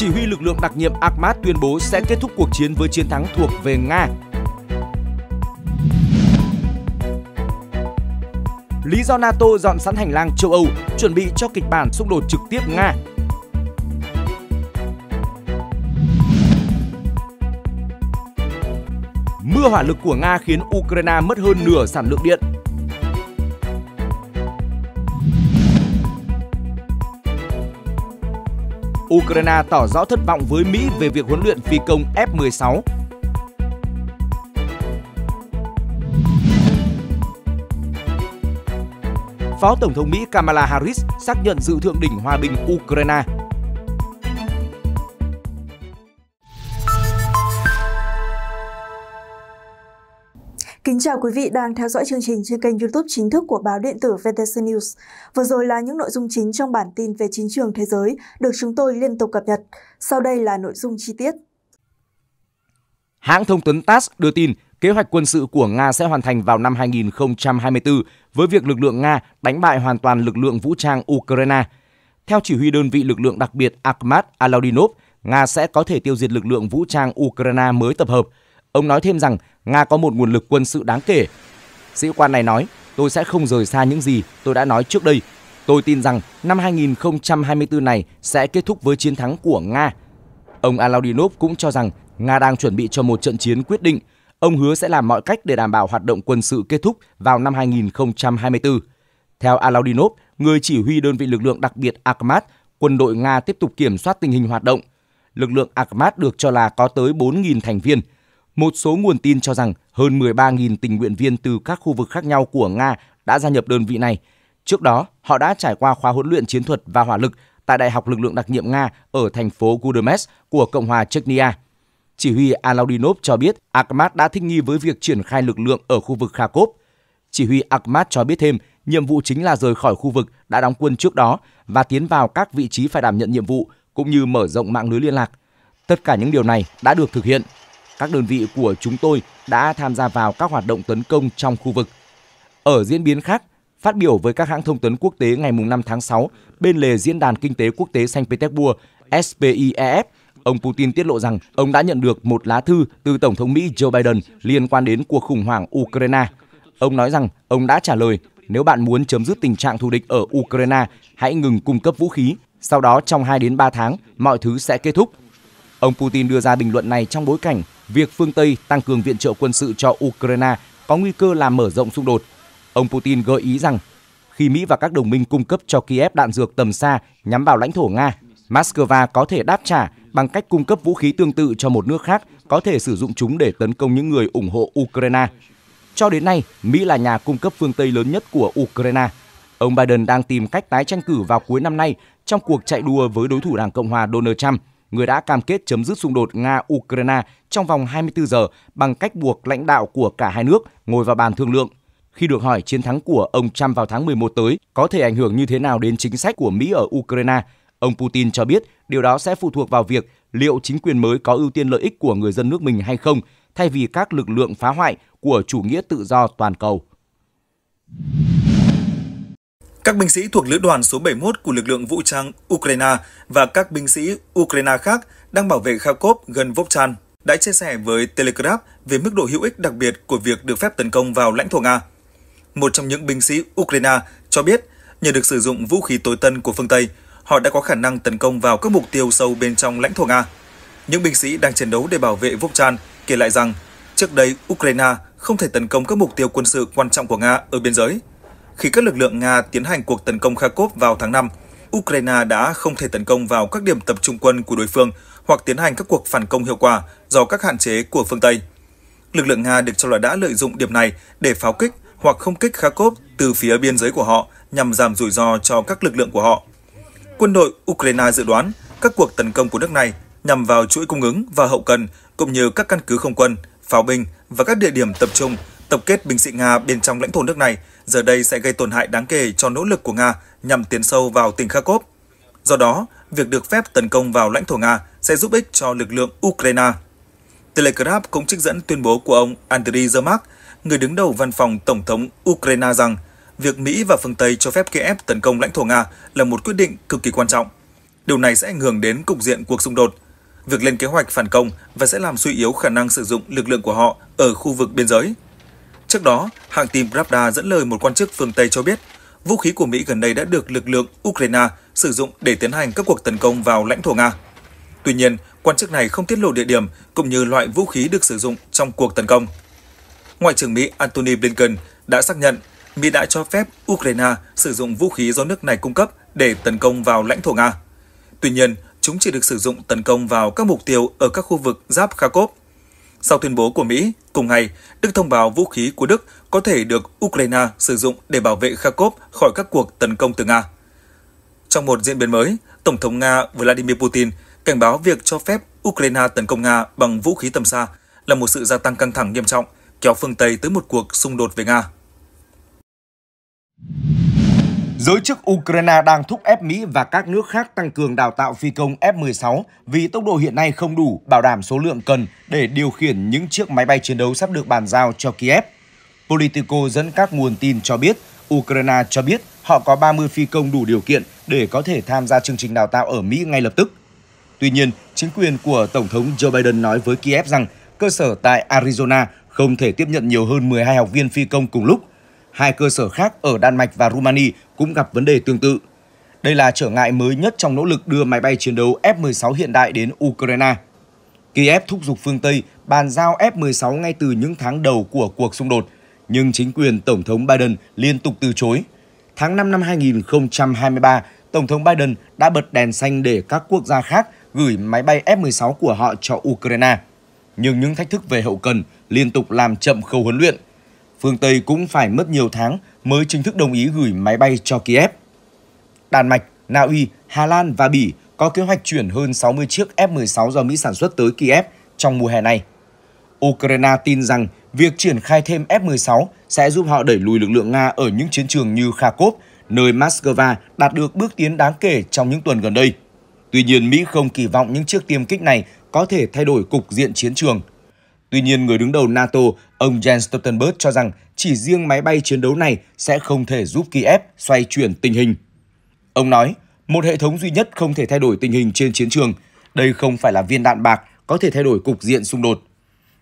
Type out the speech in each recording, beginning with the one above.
chỉ huy lực lượng đặc nhiệm Akhmat tuyên bố sẽ kết thúc cuộc chiến với chiến thắng thuộc về Nga. Lý do NATO dọn sẵn hành lang châu Âu chuẩn bị cho kịch bản xung đột trực tiếp Nga. Mưa hỏa lực của Nga khiến Ukraine mất hơn nửa sản lượng điện Ukraine tỏ rõ thất vọng với Mỹ về việc huấn luyện phi công F-16. Phó Tổng thống Mỹ Kamala Harris xác nhận dự thượng đỉnh hòa bình Ukraine Kính chào quý vị đang theo dõi chương trình trên kênh youtube chính thức của báo điện tử VTC News. Vừa rồi là những nội dung chính trong bản tin về chính trường thế giới được chúng tôi liên tục cập nhật. Sau đây là nội dung chi tiết. Hãng thông tấn TASS đưa tin kế hoạch quân sự của Nga sẽ hoàn thành vào năm 2024 với việc lực lượng Nga đánh bại hoàn toàn lực lượng vũ trang Ukraine. Theo chỉ huy đơn vị lực lượng đặc biệt Akhmat Alaudinov, Nga sẽ có thể tiêu diệt lực lượng vũ trang Ukraine mới tập hợp – Ông nói thêm rằng Nga có một nguồn lực quân sự đáng kể. Sĩ quan này nói, tôi sẽ không rời xa những gì tôi đã nói trước đây. Tôi tin rằng năm 2024 này sẽ kết thúc với chiến thắng của Nga. Ông Alaudinov cũng cho rằng Nga đang chuẩn bị cho một trận chiến quyết định. Ông hứa sẽ làm mọi cách để đảm bảo hoạt động quân sự kết thúc vào năm 2024. Theo Alaudinov, người chỉ huy đơn vị lực lượng đặc biệt Akhmat, quân đội Nga tiếp tục kiểm soát tình hình hoạt động. Lực lượng Akhmat được cho là có tới 4.000 thành viên – một số nguồn tin cho rằng hơn 13.000 tình nguyện viên từ các khu vực khác nhau của Nga đã gia nhập đơn vị này. Trước đó, họ đã trải qua khóa huấn luyện chiến thuật và hỏa lực tại Đại học lực lượng đặc nhiệm Nga ở thành phố Gudermes của Cộng hòa Chechnya. Chỉ huy Alaudinov cho biết Akhmat đã thích nghi với việc triển khai lực lượng ở khu vực Kharkov. Chỉ huy Akhmat cho biết thêm, nhiệm vụ chính là rời khỏi khu vực đã đóng quân trước đó và tiến vào các vị trí phải đảm nhận nhiệm vụ, cũng như mở rộng mạng lưới liên lạc. Tất cả những điều này đã được thực hiện các đơn vị của chúng tôi đã tham gia vào các hoạt động tấn công trong khu vực. Ở diễn biến khác, Phát biểu với các hãng thông tấn quốc tế ngày 5 tháng 6 bên lề Diễn đàn Kinh tế Quốc tế Saint Petersburg SPIEF, ông Putin tiết lộ rằng ông đã nhận được một lá thư từ Tổng thống Mỹ Joe Biden liên quan đến cuộc khủng hoảng Ukraine. Ông nói rằng ông đã trả lời, nếu bạn muốn chấm dứt tình trạng thù địch ở Ukraine, hãy ngừng cung cấp vũ khí. Sau đó trong 2 đến 3 tháng, mọi thứ sẽ kết thúc. Ông Putin đưa ra bình luận này trong bối cảnh việc phương Tây tăng cường viện trợ quân sự cho Ukraine có nguy cơ làm mở rộng xung đột. Ông Putin gợi ý rằng khi Mỹ và các đồng minh cung cấp cho Kiev đạn dược tầm xa nhắm vào lãnh thổ Nga, Moscow có thể đáp trả bằng cách cung cấp vũ khí tương tự cho một nước khác có thể sử dụng chúng để tấn công những người ủng hộ Ukraine. Cho đến nay, Mỹ là nhà cung cấp phương Tây lớn nhất của Ukraine. Ông Biden đang tìm cách tái tranh cử vào cuối năm nay trong cuộc chạy đua với đối thủ Đảng Cộng hòa Donald Trump – người đã cam kết chấm dứt xung đột Nga-Ukraine trong vòng 24 giờ bằng cách buộc lãnh đạo của cả hai nước ngồi vào bàn thương lượng. Khi được hỏi chiến thắng của ông Trump vào tháng 11 tới có thể ảnh hưởng như thế nào đến chính sách của Mỹ ở Ukraine, ông Putin cho biết điều đó sẽ phụ thuộc vào việc liệu chính quyền mới có ưu tiên lợi ích của người dân nước mình hay không, thay vì các lực lượng phá hoại của chủ nghĩa tự do toàn cầu. Các binh sĩ thuộc lữ đoàn số 71 của lực lượng vũ trang Ukraine và các binh sĩ Ukraine khác đang bảo vệ Kharkov gần Vovchan đã chia sẻ với Telegraph về mức độ hữu ích đặc biệt của việc được phép tấn công vào lãnh thổ Nga. Một trong những binh sĩ Ukraine cho biết, nhờ được sử dụng vũ khí tối tân của phương Tây, họ đã có khả năng tấn công vào các mục tiêu sâu bên trong lãnh thổ Nga. Những binh sĩ đang chiến đấu để bảo vệ Vovchan kể lại rằng, trước đây Ukraine không thể tấn công các mục tiêu quân sự quan trọng của Nga ở biên giới – khi các lực lượng Nga tiến hành cuộc tấn công Kharkov vào tháng 5, Ukraine đã không thể tấn công vào các điểm tập trung quân của đối phương hoặc tiến hành các cuộc phản công hiệu quả do các hạn chế của phương Tây. Lực lượng Nga được cho là đã lợi dụng điểm này để pháo kích hoặc không kích Kharkov từ phía biên giới của họ nhằm giảm rủi ro cho các lực lượng của họ. Quân đội Ukraine dự đoán các cuộc tấn công của nước này nhằm vào chuỗi cung ứng và hậu cần cũng như các căn cứ không quân, pháo binh và các địa điểm tập trung tập kết binh sĩ Nga bên trong lãnh thổ nước này giờ đây sẽ gây tổn hại đáng kể cho nỗ lực của Nga nhằm tiến sâu vào tỉnh Kharkov. Do đó, việc được phép tấn công vào lãnh thổ Nga sẽ giúp ích cho lực lượng Ukraine. Telegraph cũng trích dẫn tuyên bố của ông Andriy Yermak, người đứng đầu văn phòng Tổng thống Ukraine rằng việc Mỹ và phương Tây cho phép Kiev tấn công lãnh thổ Nga là một quyết định cực kỳ quan trọng. Điều này sẽ ảnh hưởng đến cục diện cuộc xung đột, việc lên kế hoạch phản công và sẽ làm suy yếu khả năng sử dụng lực lượng của họ ở khu vực biên giới. Trước đó, hãng tin Pravda dẫn lời một quan chức phương Tây cho biết, vũ khí của Mỹ gần đây đã được lực lượng Ukraine sử dụng để tiến hành các cuộc tấn công vào lãnh thổ Nga. Tuy nhiên, quan chức này không tiết lộ địa điểm cũng như loại vũ khí được sử dụng trong cuộc tấn công. Ngoại trưởng Mỹ Antony Blinken đã xác nhận Mỹ đã cho phép Ukraine sử dụng vũ khí do nước này cung cấp để tấn công vào lãnh thổ Nga. Tuy nhiên, chúng chỉ được sử dụng tấn công vào các mục tiêu ở các khu vực giáp Kharkov. Sau tuyên bố của Mỹ, Cùng ngày, Đức thông báo vũ khí của Đức có thể được Ukraine sử dụng để bảo vệ Kharkov khỏi các cuộc tấn công từ Nga. Trong một diễn biến mới, Tổng thống Nga Vladimir Putin cảnh báo việc cho phép Ukraine tấn công Nga bằng vũ khí tầm xa là một sự gia tăng căng thẳng nghiêm trọng, kéo phương Tây tới một cuộc xung đột với Nga. Giới chức Ukraine đang thúc ép Mỹ và các nước khác tăng cường đào tạo phi công F-16 vì tốc độ hiện nay không đủ bảo đảm số lượng cần để điều khiển những chiếc máy bay chiến đấu sắp được bàn giao cho Kiev. Politico dẫn các nguồn tin cho biết, Ukraine cho biết họ có 30 phi công đủ điều kiện để có thể tham gia chương trình đào tạo ở Mỹ ngay lập tức. Tuy nhiên, chính quyền của Tổng thống Joe Biden nói với Kiev rằng cơ sở tại Arizona không thể tiếp nhận nhiều hơn 12 học viên phi công cùng lúc Hai cơ sở khác ở Đan Mạch và Rumani cũng gặp vấn đề tương tự. Đây là trở ngại mới nhất trong nỗ lực đưa máy bay chiến đấu F-16 hiện đại đến Ukraine. Kiev thúc giục phương Tây bàn giao F-16 ngay từ những tháng đầu của cuộc xung đột, nhưng chính quyền Tổng thống Biden liên tục từ chối. Tháng 5 năm 2023, Tổng thống Biden đã bật đèn xanh để các quốc gia khác gửi máy bay F-16 của họ cho Ukraine. Nhưng những thách thức về hậu cần liên tục làm chậm khâu huấn luyện – phương Tây cũng phải mất nhiều tháng mới chính thức đồng ý gửi máy bay cho Kiev. Đan Mạch, Na Uy, Hà Lan và Bỉ có kế hoạch chuyển hơn 60 chiếc F-16 do Mỹ sản xuất tới Kiev trong mùa hè này. Ukraine tin rằng việc triển khai thêm F-16 sẽ giúp họ đẩy lùi lực lượng Nga ở những chiến trường như Kharkov, nơi Moscow đạt được bước tiến đáng kể trong những tuần gần đây. Tuy nhiên, Mỹ không kỳ vọng những chiếc tiêm kích này có thể thay đổi cục diện chiến trường Tuy nhiên, người đứng đầu NATO, ông Jens Stoltenberg cho rằng chỉ riêng máy bay chiến đấu này sẽ không thể giúp Kiev xoay chuyển tình hình. Ông nói, một hệ thống duy nhất không thể thay đổi tình hình trên chiến trường. Đây không phải là viên đạn bạc có thể thay đổi cục diện xung đột.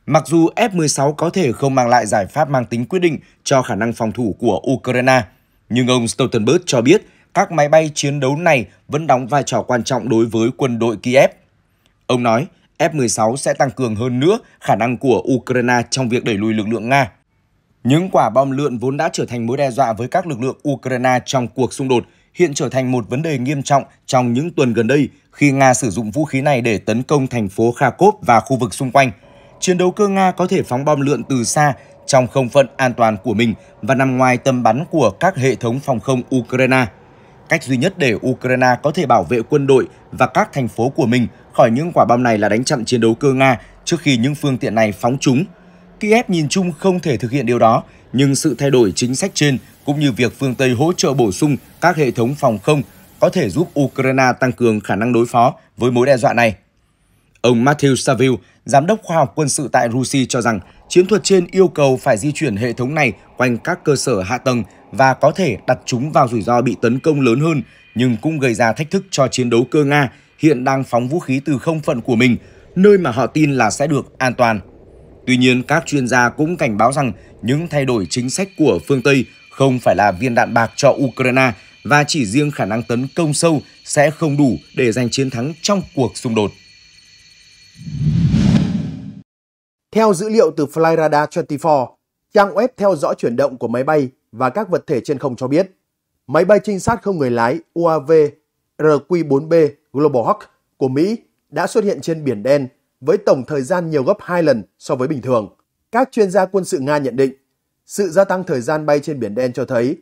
Mặc dù F-16 có thể không mang lại giải pháp mang tính quyết định cho khả năng phòng thủ của Ukraine, nhưng ông Stoltenberg cho biết các máy bay chiến đấu này vẫn đóng vai trò quan trọng đối với quân đội Kiev. Ông nói, F-16 sẽ tăng cường hơn nữa khả năng của Ukraine trong việc đẩy lùi lực lượng Nga. Những quả bom lượn vốn đã trở thành mối đe dọa với các lực lượng Ukraine trong cuộc xung đột hiện trở thành một vấn đề nghiêm trọng trong những tuần gần đây khi Nga sử dụng vũ khí này để tấn công thành phố Kharkov và khu vực xung quanh. Chiến đấu cơ Nga có thể phóng bom lượn từ xa trong không phận an toàn của mình và nằm ngoài tầm bắn của các hệ thống phòng không Ukraine. Cách duy nhất để Ukraine có thể bảo vệ quân đội và các thành phố của mình khỏi những quả bom này là đánh chặn chiến đấu cơ Nga trước khi những phương tiện này phóng chúng. Kiev nhìn chung không thể thực hiện điều đó, nhưng sự thay đổi chính sách trên cũng như việc phương Tây hỗ trợ bổ sung các hệ thống phòng không có thể giúp Ukraine tăng cường khả năng đối phó với mối đe dọa này. Ông Matthew Saville, giám đốc khoa học quân sự tại Russia cho rằng chiến thuật trên yêu cầu phải di chuyển hệ thống này quanh các cơ sở hạ tầng và có thể đặt chúng vào rủi ro bị tấn công lớn hơn nhưng cũng gây ra thách thức cho chiến đấu cơ Nga hiện đang phóng vũ khí từ không phận của mình, nơi mà họ tin là sẽ được an toàn. Tuy nhiên, các chuyên gia cũng cảnh báo rằng những thay đổi chính sách của phương Tây không phải là viên đạn bạc cho Ukraine và chỉ riêng khả năng tấn công sâu sẽ không đủ để giành chiến thắng trong cuộc xung đột. Theo dữ liệu từ Flyradar 24, trang web theo dõi chuyển động của máy bay và các vật thể trên không cho biết, máy bay trinh sát không người lái UAV RQ-4B Global Hawk của Mỹ đã xuất hiện trên Biển Đen với tổng thời gian nhiều gấp 2 lần so với bình thường. Các chuyên gia quân sự Nga nhận định, sự gia tăng thời gian bay trên Biển Đen cho thấy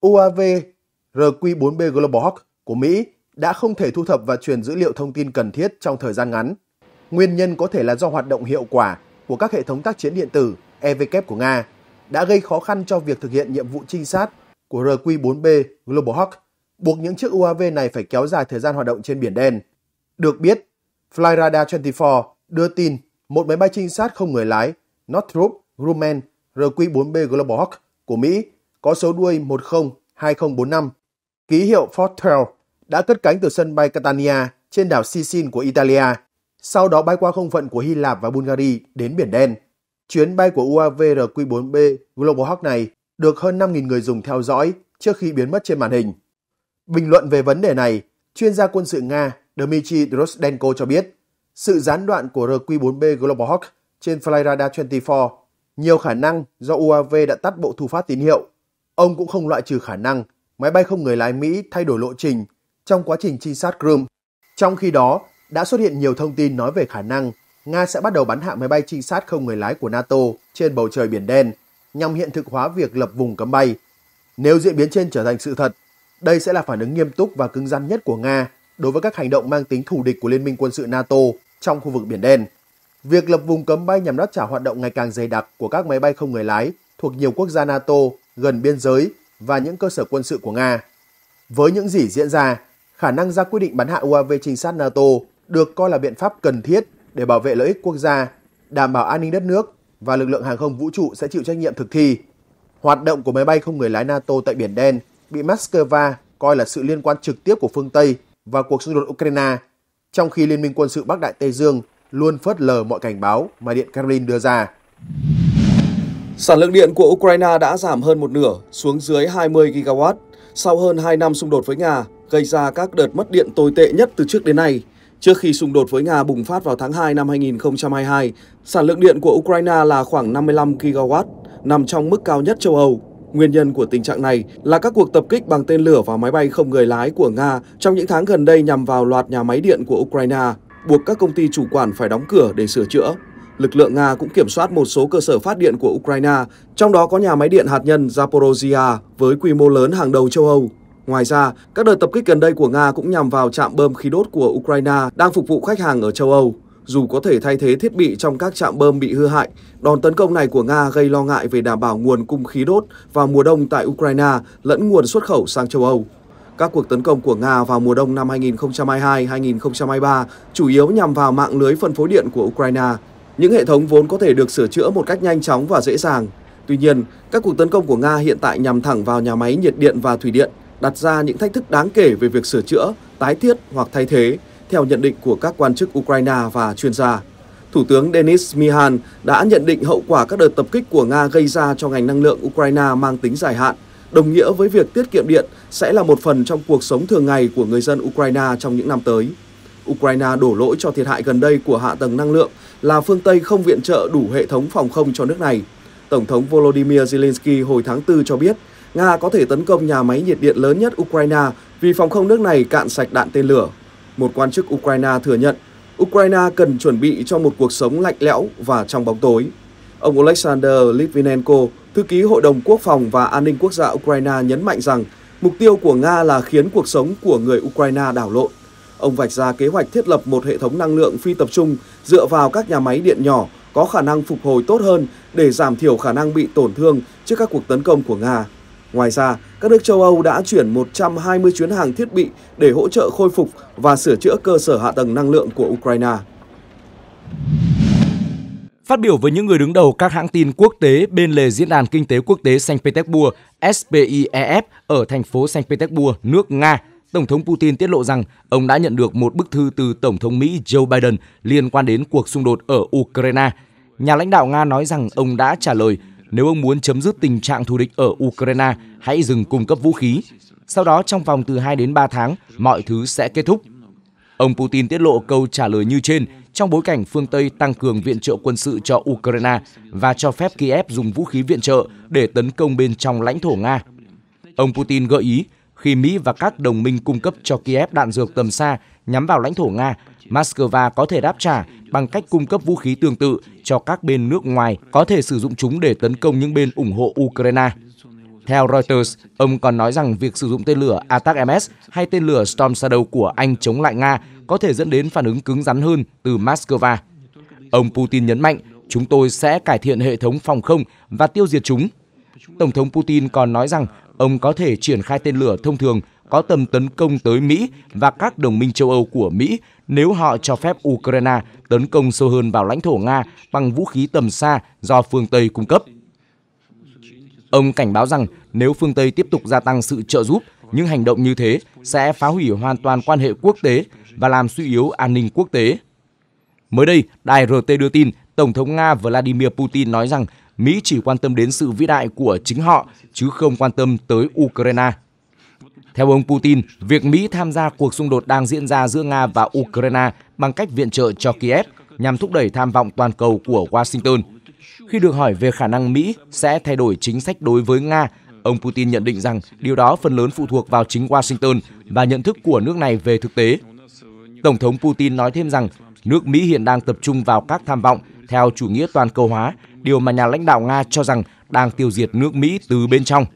UAV RQ-4B Global Hawk của Mỹ đã không thể thu thập và truyền dữ liệu thông tin cần thiết trong thời gian ngắn. Nguyên nhân có thể là do hoạt động hiệu quả của các hệ thống tác chiến điện tử EVK của Nga đã gây khó khăn cho việc thực hiện nhiệm vụ trinh sát của RQ-4B Global Hawk buộc những chiếc UAV này phải kéo dài thời gian hoạt động trên Biển Đen. Được biết, Flyradar 24 đưa tin một máy bay trinh sát không người lái Northrop Grumman RQ-4B Global Hawk của Mỹ có số đuôi 102045, ký hiệu Fortel, đã cất cánh từ sân bay Catania trên đảo Sicin của Italia, sau đó bay qua không phận của Hy Lạp và Bulgaria đến Biển Đen. Chuyến bay của UAV RQ-4B Global Hawk này được hơn 5.000 người dùng theo dõi trước khi biến mất trên màn hình. Bình luận về vấn đề này, chuyên gia quân sự Nga Dmitry Drosdenko cho biết, sự gián đoạn của RQ-4B Global Hawk trên Flyradar 24 nhiều khả năng do UAV đã tắt bộ thu phát tín hiệu. Ông cũng không loại trừ khả năng máy bay không người lái Mỹ thay đổi lộ trình trong quá trình trinh sát Crimea. Trong khi đó, đã xuất hiện nhiều thông tin nói về khả năng Nga sẽ bắt đầu bắn hạ máy bay trinh sát không người lái của NATO trên bầu trời Biển Đen nhằm hiện thực hóa việc lập vùng cấm bay. Nếu diễn biến trên trở thành sự thật, đây sẽ là phản ứng nghiêm túc và cứng rắn nhất của Nga đối với các hành động mang tính thù địch của Liên minh quân sự NATO trong khu vực Biển Đen. Việc lập vùng cấm bay nhằm đáp trả hoạt động ngày càng dày đặc của các máy bay không người lái thuộc nhiều quốc gia NATO gần biên giới và những cơ sở quân sự của Nga. Với những gì diễn ra, khả năng ra quyết định bắn hạ UAV trinh sát NATO được coi là biện pháp cần thiết để bảo vệ lợi ích quốc gia, đảm bảo an ninh đất nước và lực lượng hàng không vũ trụ sẽ chịu trách nhiệm thực thi. Hoạt động của máy bay không người lái NATO tại Biển Đen bị Moscow coi là sự liên quan trực tiếp của phương Tây và cuộc xung đột Ukraine, trong khi Liên minh quân sự Bắc Đại Tây Dương luôn phớt lờ mọi cảnh báo mà Điện Kremlin đưa ra. Sản lượng điện của Ukraine đã giảm hơn một nửa, xuống dưới 20 gigawatt, sau hơn 2 năm xung đột với Nga, gây ra các đợt mất điện tồi tệ nhất từ trước đến nay. Trước khi xung đột với Nga bùng phát vào tháng 2 năm 2022, sản lượng điện của Ukraine là khoảng 55 gigawatt, nằm trong mức cao nhất châu Âu. Nguyên nhân của tình trạng này là các cuộc tập kích bằng tên lửa và máy bay không người lái của Nga trong những tháng gần đây nhằm vào loạt nhà máy điện của Ukraine, buộc các công ty chủ quản phải đóng cửa để sửa chữa. Lực lượng Nga cũng kiểm soát một số cơ sở phát điện của Ukraine, trong đó có nhà máy điện hạt nhân Zaporozhia với quy mô lớn hàng đầu châu Âu. Ngoài ra, các đợt tập kích gần đây của Nga cũng nhằm vào trạm bơm khí đốt của Ukraine đang phục vụ khách hàng ở châu Âu dù có thể thay thế thiết bị trong các trạm bơm bị hư hại, đòn tấn công này của Nga gây lo ngại về đảm bảo nguồn cung khí đốt vào mùa đông tại Ukraine lẫn nguồn xuất khẩu sang châu Âu. Các cuộc tấn công của Nga vào mùa đông năm 2022-2023 chủ yếu nhằm vào mạng lưới phân phối điện của Ukraine, những hệ thống vốn có thể được sửa chữa một cách nhanh chóng và dễ dàng. Tuy nhiên, các cuộc tấn công của Nga hiện tại nhằm thẳng vào nhà máy nhiệt điện và thủy điện, đặt ra những thách thức đáng kể về việc sửa chữa, tái thiết hoặc thay thế theo nhận định của các quan chức Ukraine và chuyên gia. Thủ tướng Denis Mihan đã nhận định hậu quả các đợt tập kích của Nga gây ra cho ngành năng lượng Ukraine mang tính dài hạn, đồng nghĩa với việc tiết kiệm điện sẽ là một phần trong cuộc sống thường ngày của người dân Ukraine trong những năm tới. Ukraine đổ lỗi cho thiệt hại gần đây của hạ tầng năng lượng là phương Tây không viện trợ đủ hệ thống phòng không cho nước này. Tổng thống Volodymyr Zelensky hồi tháng 4 cho biết, Nga có thể tấn công nhà máy nhiệt điện lớn nhất Ukraine vì phòng không nước này cạn sạch đạn tên lửa một quan chức Ukraine thừa nhận Ukraine cần chuẩn bị cho một cuộc sống lạnh lẽo và trong bóng tối. Ông Alexander Litvinenko, thư ký Hội đồng Quốc phòng và An ninh Quốc gia Ukraine nhấn mạnh rằng mục tiêu của Nga là khiến cuộc sống của người Ukraine đảo lộn. Ông vạch ra kế hoạch thiết lập một hệ thống năng lượng phi tập trung dựa vào các nhà máy điện nhỏ có khả năng phục hồi tốt hơn để giảm thiểu khả năng bị tổn thương trước các cuộc tấn công của Nga. Ngoài ra, các nước châu Âu đã chuyển 120 chuyến hàng thiết bị để hỗ trợ khôi phục và sửa chữa cơ sở hạ tầng năng lượng của Ukraine. Phát biểu với những người đứng đầu các hãng tin quốc tế bên lề Diễn đàn Kinh tế Quốc tế Saint Petersburg SPIEF ở thành phố Saint Petersburg, nước Nga, Tổng thống Putin tiết lộ rằng ông đã nhận được một bức thư từ Tổng thống Mỹ Joe Biden liên quan đến cuộc xung đột ở Ukraine. Nhà lãnh đạo Nga nói rằng ông đã trả lời nếu ông muốn chấm dứt tình trạng thù địch ở Ukraine, hãy dừng cung cấp vũ khí. Sau đó trong vòng từ 2 đến 3 tháng, mọi thứ sẽ kết thúc. Ông Putin tiết lộ câu trả lời như trên trong bối cảnh phương Tây tăng cường viện trợ quân sự cho Ukraine và cho phép Kiev dùng vũ khí viện trợ để tấn công bên trong lãnh thổ Nga. Ông Putin gợi ý khi Mỹ và các đồng minh cung cấp cho Kiev đạn dược tầm xa nhắm vào lãnh thổ Nga, Moscow có thể đáp trả bằng cách cung cấp vũ khí tương tự cho các bên nước ngoài có thể sử dụng chúng để tấn công những bên ủng hộ Ukraine. Theo Reuters, ông còn nói rằng việc sử dụng tên lửa ATAC-MS hay tên lửa Storm Shadow của Anh chống lại Nga có thể dẫn đến phản ứng cứng rắn hơn từ Moscow. Ông Putin nhấn mạnh, chúng tôi sẽ cải thiện hệ thống phòng không và tiêu diệt chúng. Tổng thống Putin còn nói rằng ông có thể triển khai tên lửa thông thường có tầm tấn công tới Mỹ và các đồng minh châu Âu của Mỹ nếu họ cho phép Ukraine tấn công sâu hơn vào lãnh thổ Nga bằng vũ khí tầm xa do phương Tây cung cấp. Ông cảnh báo rằng nếu phương Tây tiếp tục gia tăng sự trợ giúp, những hành động như thế sẽ phá hủy hoàn toàn quan hệ quốc tế và làm suy yếu an ninh quốc tế. Mới đây, đài RT đưa tin Tổng thống Nga Vladimir Putin nói rằng Mỹ chỉ quan tâm đến sự vĩ đại của chính họ chứ không quan tâm tới Ukraine. Theo ông Putin, việc Mỹ tham gia cuộc xung đột đang diễn ra giữa Nga và Ukraine bằng cách viện trợ cho Kiev nhằm thúc đẩy tham vọng toàn cầu của Washington. Khi được hỏi về khả năng Mỹ sẽ thay đổi chính sách đối với Nga, ông Putin nhận định rằng điều đó phần lớn phụ thuộc vào chính Washington và nhận thức của nước này về thực tế. Tổng thống Putin nói thêm rằng nước Mỹ hiện đang tập trung vào các tham vọng theo chủ nghĩa toàn cầu hóa, điều mà nhà lãnh đạo Nga cho rằng đang tiêu diệt nước Mỹ từ bên trong.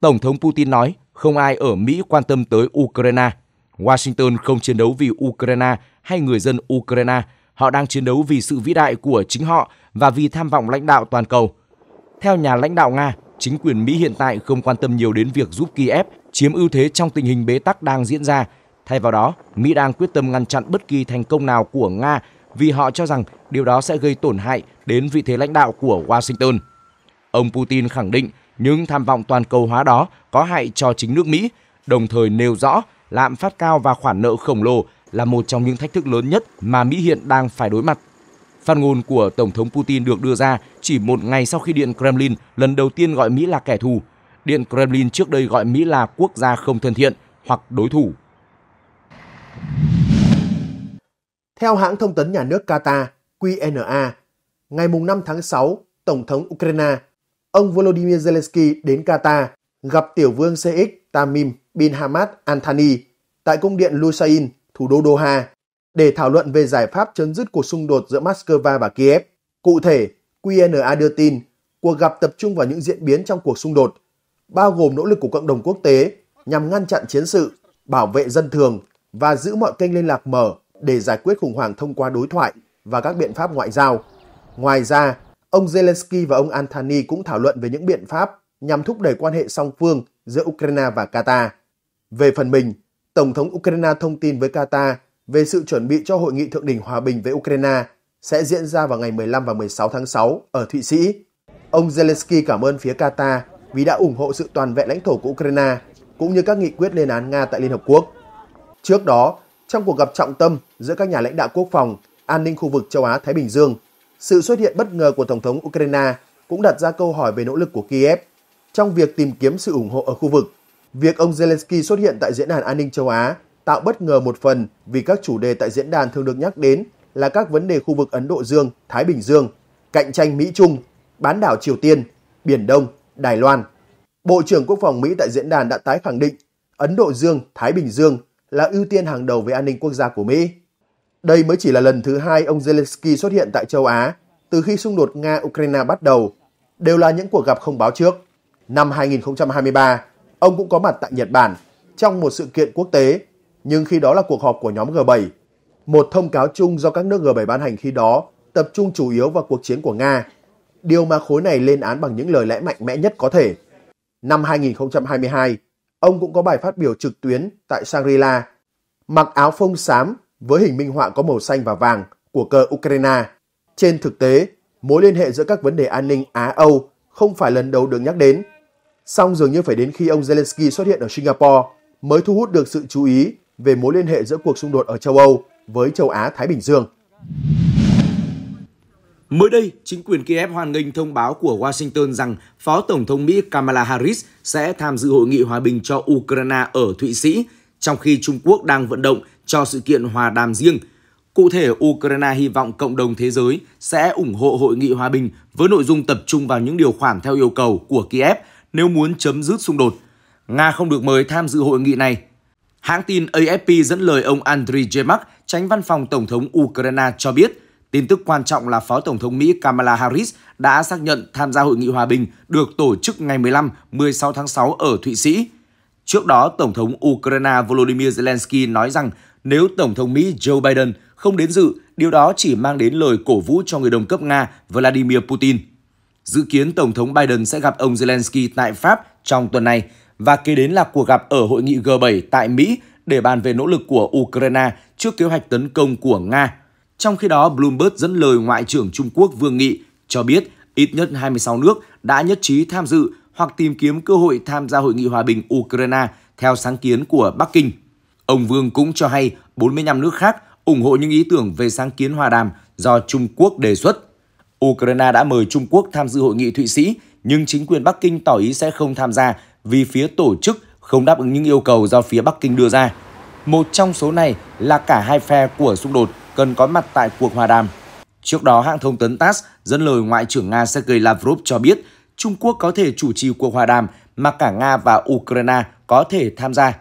Tổng thống Putin nói không ai ở Mỹ quan tâm tới Ukraine. Washington không chiến đấu vì Ukraine hay người dân Ukraine, họ đang chiến đấu vì sự vĩ đại của chính họ và vì tham vọng lãnh đạo toàn cầu. Theo nhà lãnh đạo Nga, chính quyền Mỹ hiện tại không quan tâm nhiều đến việc giúp Kiev chiếm ưu thế trong tình hình bế tắc đang diễn ra. Thay vào đó, Mỹ đang quyết tâm ngăn chặn bất kỳ thành công nào của Nga vì họ cho rằng điều đó sẽ gây tổn hại đến vị thế lãnh đạo của Washington. Ông Putin khẳng định những tham vọng toàn cầu hóa đó có hại cho chính nước Mỹ, đồng thời nêu rõ lạm phát cao và khoản nợ khổng lồ là một trong những thách thức lớn nhất mà Mỹ hiện đang phải đối mặt. Phát ngôn của Tổng thống Putin được đưa ra chỉ một ngày sau khi Điện Kremlin lần đầu tiên gọi Mỹ là kẻ thù. Điện Kremlin trước đây gọi Mỹ là quốc gia không thân thiện hoặc đối thủ. Theo hãng thông tấn nhà nước Qatar, QNA, ngày 5 tháng 6, Tổng thống Ukraine ông Volodymyr Zelensky đến Qatar gặp tiểu vương CX Tamim bin Hamad Al Thani tại cung điện Lusail, thủ đô Doha, để thảo luận về giải pháp chấm dứt cuộc xung đột giữa Moscow và Kiev. Cụ thể, QNA đưa tin cuộc gặp tập trung vào những diễn biến trong cuộc xung đột, bao gồm nỗ lực của cộng đồng quốc tế nhằm ngăn chặn chiến sự, bảo vệ dân thường và giữ mọi kênh liên lạc mở để giải quyết khủng hoảng thông qua đối thoại và các biện pháp ngoại giao. Ngoài ra, Ông Zelensky và ông Antony cũng thảo luận về những biện pháp nhằm thúc đẩy quan hệ song phương giữa Ukraine và Qatar. Về phần mình, Tổng thống Ukraine thông tin với Qatar về sự chuẩn bị cho hội nghị thượng đỉnh hòa bình với Ukraine sẽ diễn ra vào ngày 15 và 16 tháng 6 ở Thụy Sĩ. Ông Zelensky cảm ơn phía Qatar vì đã ủng hộ sự toàn vẹn lãnh thổ của Ukraine cũng như các nghị quyết lên án Nga tại Liên Hợp Quốc. Trước đó, trong cuộc gặp trọng tâm giữa các nhà lãnh đạo quốc phòng, an ninh khu vực châu Á-Thái Bình Dương – sự xuất hiện bất ngờ của Tổng thống Ukraine cũng đặt ra câu hỏi về nỗ lực của Kiev trong việc tìm kiếm sự ủng hộ ở khu vực. Việc ông Zelensky xuất hiện tại Diễn đàn An ninh châu Á tạo bất ngờ một phần vì các chủ đề tại diễn đàn thường được nhắc đến là các vấn đề khu vực Ấn Độ Dương, Thái Bình Dương, cạnh tranh Mỹ-Trung, bán đảo Triều Tiên, Biển Đông, Đài Loan. Bộ trưởng Quốc phòng Mỹ tại diễn đàn đã tái khẳng định Ấn Độ Dương, Thái Bình Dương là ưu tiên hàng đầu về an ninh quốc gia của Mỹ. Đây mới chỉ là lần thứ hai ông Zelensky xuất hiện tại châu Á từ khi xung đột Nga-Ukraine bắt đầu, đều là những cuộc gặp không báo trước. Năm 2023, ông cũng có mặt tại Nhật Bản trong một sự kiện quốc tế, nhưng khi đó là cuộc họp của nhóm G7. Một thông cáo chung do các nước G7 ban hành khi đó tập trung chủ yếu vào cuộc chiến của Nga, điều mà khối này lên án bằng những lời lẽ mạnh mẽ nhất có thể. Năm 2022, ông cũng có bài phát biểu trực tuyến tại Shangri-La, mặc áo phông xám với hình minh họa có màu xanh và vàng của cờ Ukraine. Trên thực tế, mối liên hệ giữa các vấn đề an ninh Á-Âu không phải lần đầu được nhắc đến. Song dường như phải đến khi ông Zelensky xuất hiện ở Singapore mới thu hút được sự chú ý về mối liên hệ giữa cuộc xung đột ở châu Âu với châu Á-Thái Bình Dương. Mới đây, chính quyền Kiev hoan nghênh thông báo của Washington rằng Phó Tổng thống Mỹ Kamala Harris sẽ tham dự hội nghị hòa bình cho Ukraine ở Thụy Sĩ, trong khi Trung Quốc đang vận động cho sự kiện hòa đàm riêng. Cụ thể, Ukraine hy vọng cộng đồng thế giới sẽ ủng hộ hội nghị hòa bình với nội dung tập trung vào những điều khoản theo yêu cầu của Kiev nếu muốn chấm dứt xung đột. Nga không được mời tham dự hội nghị này. Hãng tin AFP dẫn lời ông Andriy jemak, tránh văn phòng Tổng thống Ukraine cho biết, tin tức quan trọng là Phó Tổng thống Mỹ Kamala Harris đã xác nhận tham gia hội nghị hòa bình được tổ chức ngày 15-16 tháng 6 ở Thụy Sĩ. Trước đó, Tổng thống Ukraine Volodymyr Zelensky nói rằng nếu Tổng thống Mỹ Joe Biden không đến dự, điều đó chỉ mang đến lời cổ vũ cho người đồng cấp Nga Vladimir Putin. Dự kiến Tổng thống Biden sẽ gặp ông Zelensky tại Pháp trong tuần này và kế đến là cuộc gặp ở hội nghị G7 tại Mỹ để bàn về nỗ lực của Ukraine trước kế hoạch tấn công của Nga. Trong khi đó, Bloomberg dẫn lời Ngoại trưởng Trung Quốc Vương Nghị cho biết ít nhất 26 nước đã nhất trí tham dự hoặc tìm kiếm cơ hội tham gia hội nghị hòa bình Ukraine theo sáng kiến của Bắc Kinh. Ông Vương cũng cho hay 45 nước khác ủng hộ những ý tưởng về sáng kiến hòa đàm do Trung Quốc đề xuất. Ukraine đã mời Trung Quốc tham dự hội nghị Thụy Sĩ, nhưng chính quyền Bắc Kinh tỏ ý sẽ không tham gia vì phía tổ chức không đáp ứng những yêu cầu do phía Bắc Kinh đưa ra. Một trong số này là cả hai phe của xung đột cần có mặt tại cuộc hòa đàm. Trước đó, hãng thông tấn TASS dẫn lời Ngoại trưởng Nga Sergei Lavrov cho biết Trung Quốc có thể chủ trì cuộc hòa đàm mà cả Nga và Ukraine có thể tham gia.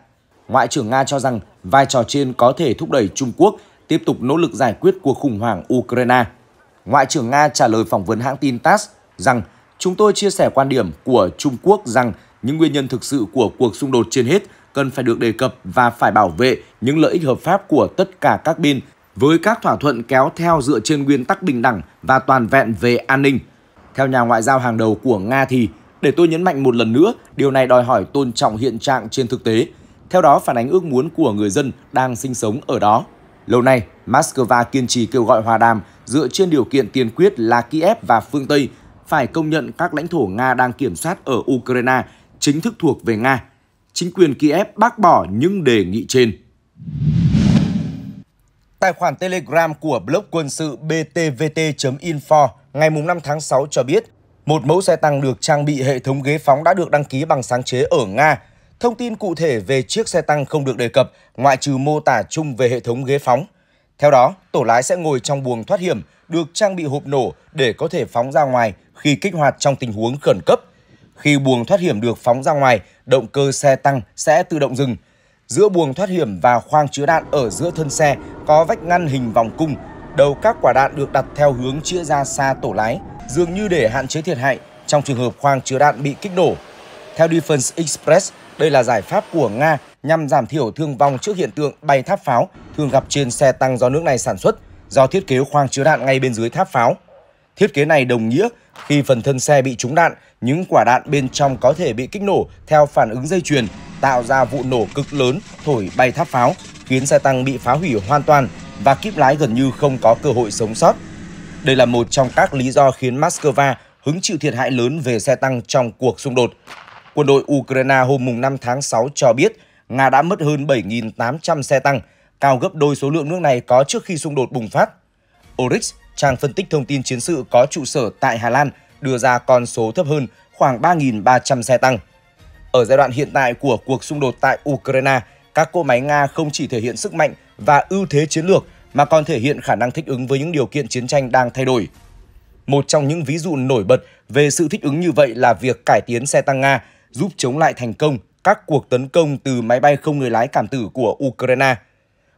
Ngoại trưởng Nga cho rằng vai trò trên có thể thúc đẩy Trung Quốc tiếp tục nỗ lực giải quyết cuộc khủng hoảng Ukraine. Ngoại trưởng Nga trả lời phỏng vấn hãng tin TASS rằng chúng tôi chia sẻ quan điểm của Trung Quốc rằng những nguyên nhân thực sự của cuộc xung đột trên hết cần phải được đề cập và phải bảo vệ những lợi ích hợp pháp của tất cả các bên với các thỏa thuận kéo theo dựa trên nguyên tắc bình đẳng và toàn vẹn về an ninh. Theo nhà ngoại giao hàng đầu của Nga thì, để tôi nhấn mạnh một lần nữa, điều này đòi hỏi tôn trọng hiện trạng trên thực tế theo đó phản ánh ước muốn của người dân đang sinh sống ở đó. Lâu nay, Moscow kiên trì kêu gọi hòa đàm dựa trên điều kiện tiền quyết là Kiev và phương Tây phải công nhận các lãnh thổ Nga đang kiểm soát ở Ukraine chính thức thuộc về Nga. Chính quyền Kiev bác bỏ những đề nghị trên. Tài khoản Telegram của blog quân sự btvt.info ngày 5 tháng 6 cho biết một mẫu xe tăng được trang bị hệ thống ghế phóng đã được đăng ký bằng sáng chế ở Nga Thông tin cụ thể về chiếc xe tăng không được đề cập, ngoại trừ mô tả chung về hệ thống ghế phóng. Theo đó, tổ lái sẽ ngồi trong buồng thoát hiểm, được trang bị hộp nổ để có thể phóng ra ngoài khi kích hoạt trong tình huống khẩn cấp. Khi buồng thoát hiểm được phóng ra ngoài, động cơ xe tăng sẽ tự động dừng. Giữa buồng thoát hiểm và khoang chứa đạn ở giữa thân xe có vách ngăn hình vòng cung. Đầu các quả đạn được đặt theo hướng chĩa ra xa tổ lái, dường như để hạn chế thiệt hại trong trường hợp khoang chứa đạn bị kích nổ. Theo Defense Express, đây là giải pháp của Nga nhằm giảm thiểu thương vong trước hiện tượng bay tháp pháo thường gặp trên xe tăng do nước này sản xuất do thiết kế khoang chứa đạn ngay bên dưới tháp pháo. Thiết kế này đồng nghĩa khi phần thân xe bị trúng đạn, những quả đạn bên trong có thể bị kích nổ theo phản ứng dây chuyền, tạo ra vụ nổ cực lớn thổi bay tháp pháo, khiến xe tăng bị phá hủy hoàn toàn và kíp lái gần như không có cơ hội sống sót. Đây là một trong các lý do khiến Moscow hứng chịu thiệt hại lớn về xe tăng trong cuộc xung đột Quân đội Ukraine hôm 5 tháng 6 cho biết Nga đã mất hơn 7.800 xe tăng, cao gấp đôi số lượng nước này có trước khi xung đột bùng phát. Oryx, trang phân tích thông tin chiến sự có trụ sở tại Hà Lan, đưa ra con số thấp hơn khoảng 3.300 xe tăng. Ở giai đoạn hiện tại của cuộc xung đột tại Ukraine, các cỗ máy Nga không chỉ thể hiện sức mạnh và ưu thế chiến lược mà còn thể hiện khả năng thích ứng với những điều kiện chiến tranh đang thay đổi. Một trong những ví dụ nổi bật về sự thích ứng như vậy là việc cải tiến xe tăng Nga giúp chống lại thành công các cuộc tấn công từ máy bay không người lái cảm tử của Ukraine.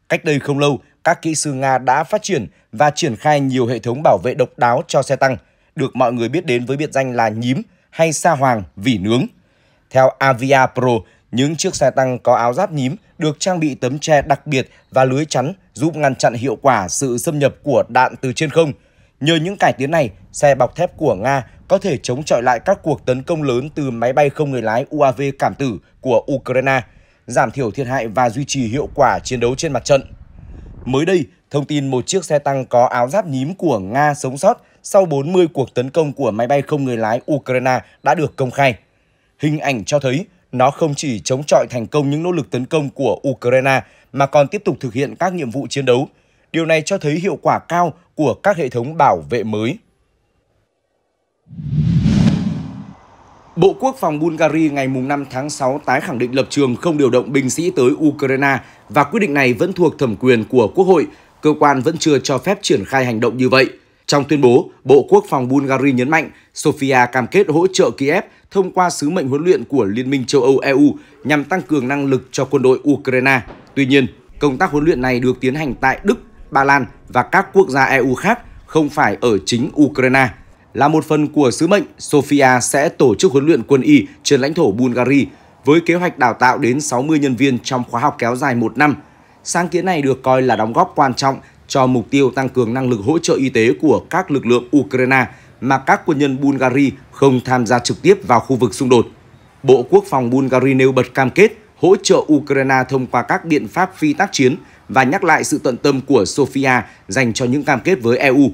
Cách đây không lâu, các kỹ sư Nga đã phát triển và triển khai nhiều hệ thống bảo vệ độc đáo cho xe tăng, được mọi người biết đến với biệt danh là nhím hay sa hoàng vỉ nướng. Theo Avia Pro, những chiếc xe tăng có áo giáp nhím được trang bị tấm tre đặc biệt và lưới chắn giúp ngăn chặn hiệu quả sự xâm nhập của đạn từ trên không – Nhờ những cải tiến này, xe bọc thép của Nga có thể chống chọi lại các cuộc tấn công lớn từ máy bay không người lái UAV cảm tử của Ukraine, giảm thiểu thiệt hại và duy trì hiệu quả chiến đấu trên mặt trận. Mới đây, thông tin một chiếc xe tăng có áo giáp nhím của Nga sống sót sau 40 cuộc tấn công của máy bay không người lái Ukraine đã được công khai. Hình ảnh cho thấy nó không chỉ chống chọi thành công những nỗ lực tấn công của Ukraine mà còn tiếp tục thực hiện các nhiệm vụ chiến đấu, Điều này cho thấy hiệu quả cao của các hệ thống bảo vệ mới. Bộ Quốc phòng Bulgaria ngày 5 tháng 6 tái khẳng định lập trường không điều động binh sĩ tới Ukraine và quyết định này vẫn thuộc thẩm quyền của Quốc hội, cơ quan vẫn chưa cho phép triển khai hành động như vậy. Trong tuyên bố, Bộ Quốc phòng Bulgaria nhấn mạnh Sofia cam kết hỗ trợ Kiev thông qua sứ mệnh huấn luyện của Liên minh châu Âu-EU nhằm tăng cường năng lực cho quân đội Ukraine. Tuy nhiên, công tác huấn luyện này được tiến hành tại Đức Ba Lan và các quốc gia EU khác không phải ở chính Ukraine. Là một phần của sứ mệnh, Sofia sẽ tổ chức huấn luyện quân y trên lãnh thổ Bulgaria với kế hoạch đào tạo đến 60 nhân viên trong khóa học kéo dài một năm. Sáng kiến này được coi là đóng góp quan trọng cho mục tiêu tăng cường năng lực hỗ trợ y tế của các lực lượng Ukraine mà các quân nhân Bulgaria không tham gia trực tiếp vào khu vực xung đột. Bộ Quốc phòng Bulgaria nêu bật cam kết hỗ trợ Ukraine thông qua các biện pháp phi tác chiến – và nhắc lại sự tận tâm của Sofia dành cho những cam kết với EU.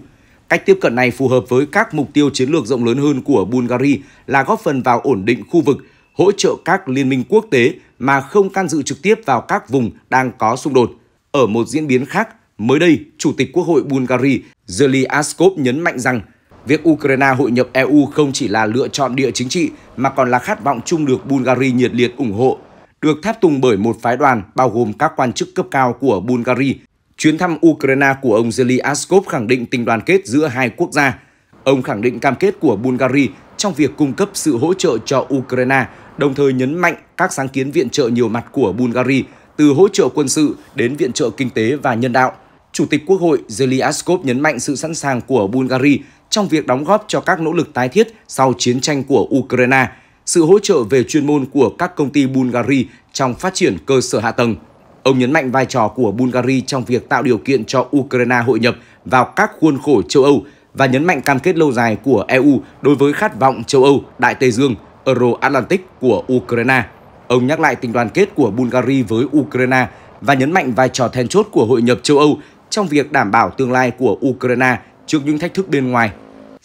Cách tiếp cận này phù hợp với các mục tiêu chiến lược rộng lớn hơn của Bulgaria là góp phần vào ổn định khu vực, hỗ trợ các liên minh quốc tế mà không can dự trực tiếp vào các vùng đang có xung đột. Ở một diễn biến khác, mới đây, Chủ tịch Quốc hội Bulgaria Zeli Askov nhấn mạnh rằng việc Ukraine hội nhập EU không chỉ là lựa chọn địa chính trị mà còn là khát vọng chung được Bulgaria nhiệt liệt ủng hộ được tháp tùng bởi một phái đoàn bao gồm các quan chức cấp cao của Bulgaria. Chuyến thăm Ukraine của ông Zeli Askov khẳng định tình đoàn kết giữa hai quốc gia. Ông khẳng định cam kết của Bulgaria trong việc cung cấp sự hỗ trợ cho Ukraine, đồng thời nhấn mạnh các sáng kiến viện trợ nhiều mặt của Bulgaria, từ hỗ trợ quân sự đến viện trợ kinh tế và nhân đạo. Chủ tịch Quốc hội Zeli Askov nhấn mạnh sự sẵn sàng của Bulgaria trong việc đóng góp cho các nỗ lực tái thiết sau chiến tranh của Ukraine – sự hỗ trợ về chuyên môn của các công ty Bulgari trong phát triển cơ sở hạ tầng. Ông nhấn mạnh vai trò của Bulgari trong việc tạo điều kiện cho Ukraine hội nhập vào các khuôn khổ châu Âu và nhấn mạnh cam kết lâu dài của EU đối với khát vọng châu Âu, Đại Tây Dương, Euro-Atlantic của Ukraine. Ông nhắc lại tình đoàn kết của Bulgari với Ukraine và nhấn mạnh vai trò then chốt của hội nhập châu Âu trong việc đảm bảo tương lai của Ukraine trước những thách thức bên ngoài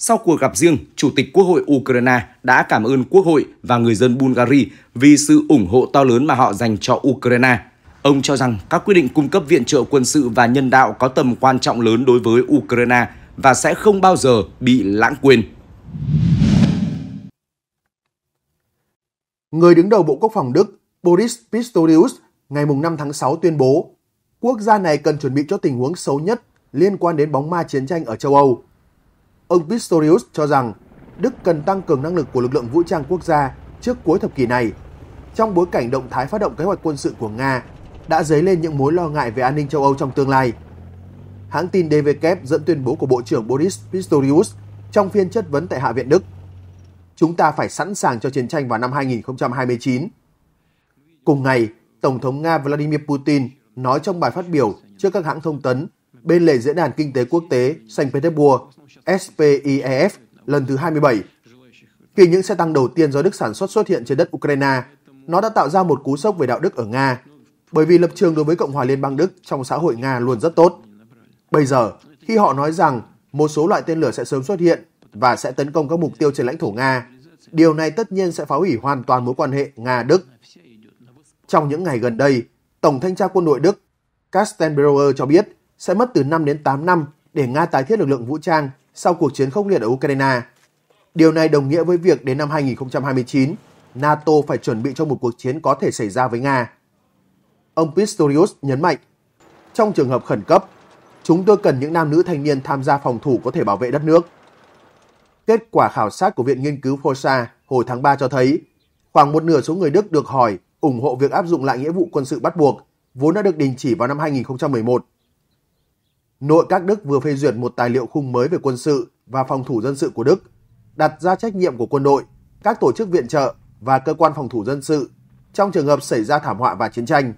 sau cuộc gặp riêng, Chủ tịch Quốc hội Ukraine đã cảm ơn Quốc hội và người dân Bulgaria vì sự ủng hộ to lớn mà họ dành cho Ukraine. Ông cho rằng các quyết định cung cấp viện trợ quân sự và nhân đạo có tầm quan trọng lớn đối với Ukraine và sẽ không bao giờ bị lãng quên. Người đứng đầu Bộ Quốc phòng Đức Boris Pistorius ngày 5 tháng 6 tuyên bố quốc gia này cần chuẩn bị cho tình huống xấu nhất liên quan đến bóng ma chiến tranh ở châu Âu Ông Pistorius cho rằng Đức cần tăng cường năng lực của lực lượng vũ trang quốc gia trước cuối thập kỷ này, trong bối cảnh động thái phát động kế hoạch quân sự của Nga đã dấy lên những mối lo ngại về an ninh châu Âu trong tương lai. Hãng tin DW e dẫn tuyên bố của Bộ trưởng Boris Pistorius trong phiên chất vấn tại Hạ viện Đức. Chúng ta phải sẵn sàng cho chiến tranh vào năm 2029. Cùng ngày, Tổng thống Nga Vladimir Putin nói trong bài phát biểu trước các hãng thông tấn bên lề Diễn đàn Kinh tế Quốc tế Saint Petersburg SPIEF lần thứ 27. Khi những xe tăng đầu tiên do Đức sản xuất xuất hiện trên đất Ukraine, nó đã tạo ra một cú sốc về đạo đức ở Nga, bởi vì lập trường đối với Cộng hòa Liên bang Đức trong xã hội Nga luôn rất tốt. Bây giờ, khi họ nói rằng một số loại tên lửa sẽ sớm xuất hiện và sẽ tấn công các mục tiêu trên lãnh thổ Nga, điều này tất nhiên sẽ phá hủy hoàn toàn mối quan hệ Nga-Đức. Trong những ngày gần đây, Tổng thanh tra quân đội Đức Kastenbauer cho biết sẽ mất từ 5 đến 8 năm để Nga tái thiết lực lượng vũ trang sau cuộc chiến khốc liệt ở Ukraine. Điều này đồng nghĩa với việc đến năm 2029, NATO phải chuẩn bị cho một cuộc chiến có thể xảy ra với Nga. Ông Pistorius nhấn mạnh, trong trường hợp khẩn cấp, chúng tôi cần những nam nữ thanh niên tham gia phòng thủ có thể bảo vệ đất nước. Kết quả khảo sát của Viện Nghiên cứu Forsa hồi tháng 3 cho thấy, khoảng một nửa số người Đức được hỏi ủng hộ việc áp dụng lại nghĩa vụ quân sự bắt buộc, vốn đã được đình chỉ vào năm 2011 Nội các Đức vừa phê duyệt một tài liệu khung mới về quân sự và phòng thủ dân sự của Đức, đặt ra trách nhiệm của quân đội, các tổ chức viện trợ và cơ quan phòng thủ dân sự trong trường hợp xảy ra thảm họa và chiến tranh.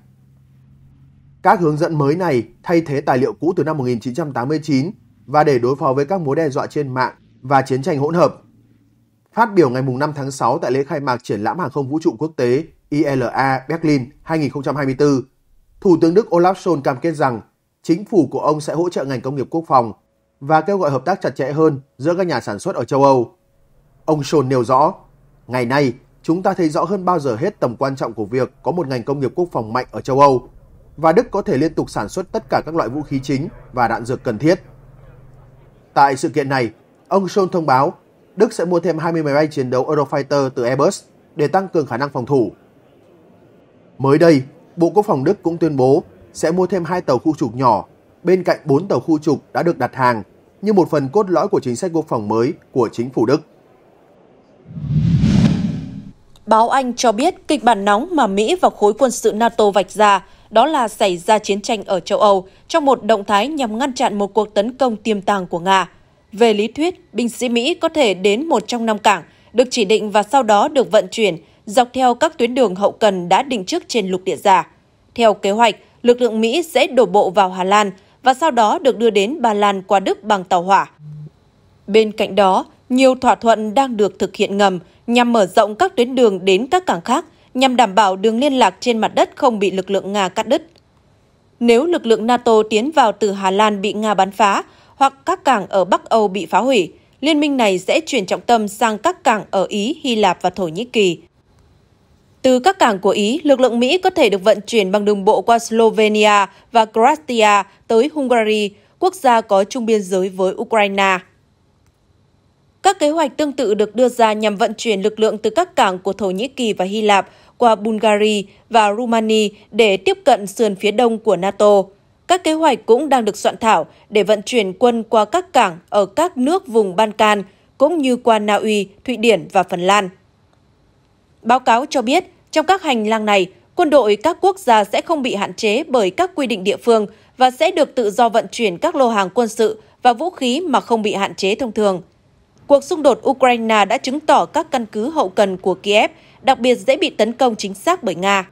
Các hướng dẫn mới này thay thế tài liệu cũ từ năm 1989 và để đối phó với các mối đe dọa trên mạng và chiến tranh hỗn hợp. Phát biểu ngày 5 tháng 6 tại lễ khai mạc triển lãm hàng không vũ trụ quốc tế ILA Berlin 2024, Thủ tướng Đức Olaf Scholz cam kết rằng chính phủ của ông sẽ hỗ trợ ngành công nghiệp quốc phòng và kêu gọi hợp tác chặt chẽ hơn giữa các nhà sản xuất ở châu Âu. Ông Schol nêu rõ, ngày nay chúng ta thấy rõ hơn bao giờ hết tầm quan trọng của việc có một ngành công nghiệp quốc phòng mạnh ở châu Âu và Đức có thể liên tục sản xuất tất cả các loại vũ khí chính và đạn dược cần thiết. Tại sự kiện này, ông Schol thông báo Đức sẽ mua thêm 20 máy bay chiến đấu Eurofighter từ Airbus để tăng cường khả năng phòng thủ. Mới đây, Bộ Quốc phòng Đức cũng tuyên bố sẽ mua thêm hai tàu khu trục nhỏ bên cạnh bốn tàu khu trục đã được đặt hàng như một phần cốt lõi của chính sách quốc phòng mới của chính phủ Đức. Báo Anh cho biết kịch bản nóng mà Mỹ và khối quân sự NATO vạch ra đó là xảy ra chiến tranh ở châu Âu trong một động thái nhằm ngăn chặn một cuộc tấn công tiềm tàng của Nga. Về lý thuyết, binh sĩ Mỹ có thể đến một trong năm cảng được chỉ định và sau đó được vận chuyển dọc theo các tuyến đường hậu cần đã định trước trên lục địa già. Theo kế hoạch, lực lượng Mỹ sẽ đổ bộ vào Hà Lan và sau đó được đưa đến Ba Lan qua Đức bằng tàu hỏa. Bên cạnh đó, nhiều thỏa thuận đang được thực hiện ngầm nhằm mở rộng các tuyến đường đến các cảng khác nhằm đảm bảo đường liên lạc trên mặt đất không bị lực lượng Nga cắt đứt. Nếu lực lượng NATO tiến vào từ Hà Lan bị Nga bắn phá hoặc các cảng ở Bắc Âu bị phá hủy, liên minh này sẽ chuyển trọng tâm sang các cảng ở Ý, Hy Lạp và Thổ Nhĩ Kỳ. Từ các cảng của Ý, lực lượng Mỹ có thể được vận chuyển bằng đường bộ qua Slovenia và Croatia tới Hungary, quốc gia có chung biên giới với Ukraine. Các kế hoạch tương tự được đưa ra nhằm vận chuyển lực lượng từ các cảng của Thổ Nhĩ Kỳ và Hy Lạp qua Bulgaria và Rumania để tiếp cận sườn phía đông của NATO. Các kế hoạch cũng đang được soạn thảo để vận chuyển quân qua các cảng ở các nước vùng Ban Can, cũng như qua Na Uy, Thụy Điển và Phần Lan. Báo cáo cho biết, trong các hành lang này, quân đội các quốc gia sẽ không bị hạn chế bởi các quy định địa phương và sẽ được tự do vận chuyển các lô hàng quân sự và vũ khí mà không bị hạn chế thông thường. Cuộc xung đột Ukraine đã chứng tỏ các căn cứ hậu cần của Kiev đặc biệt dễ bị tấn công chính xác bởi Nga.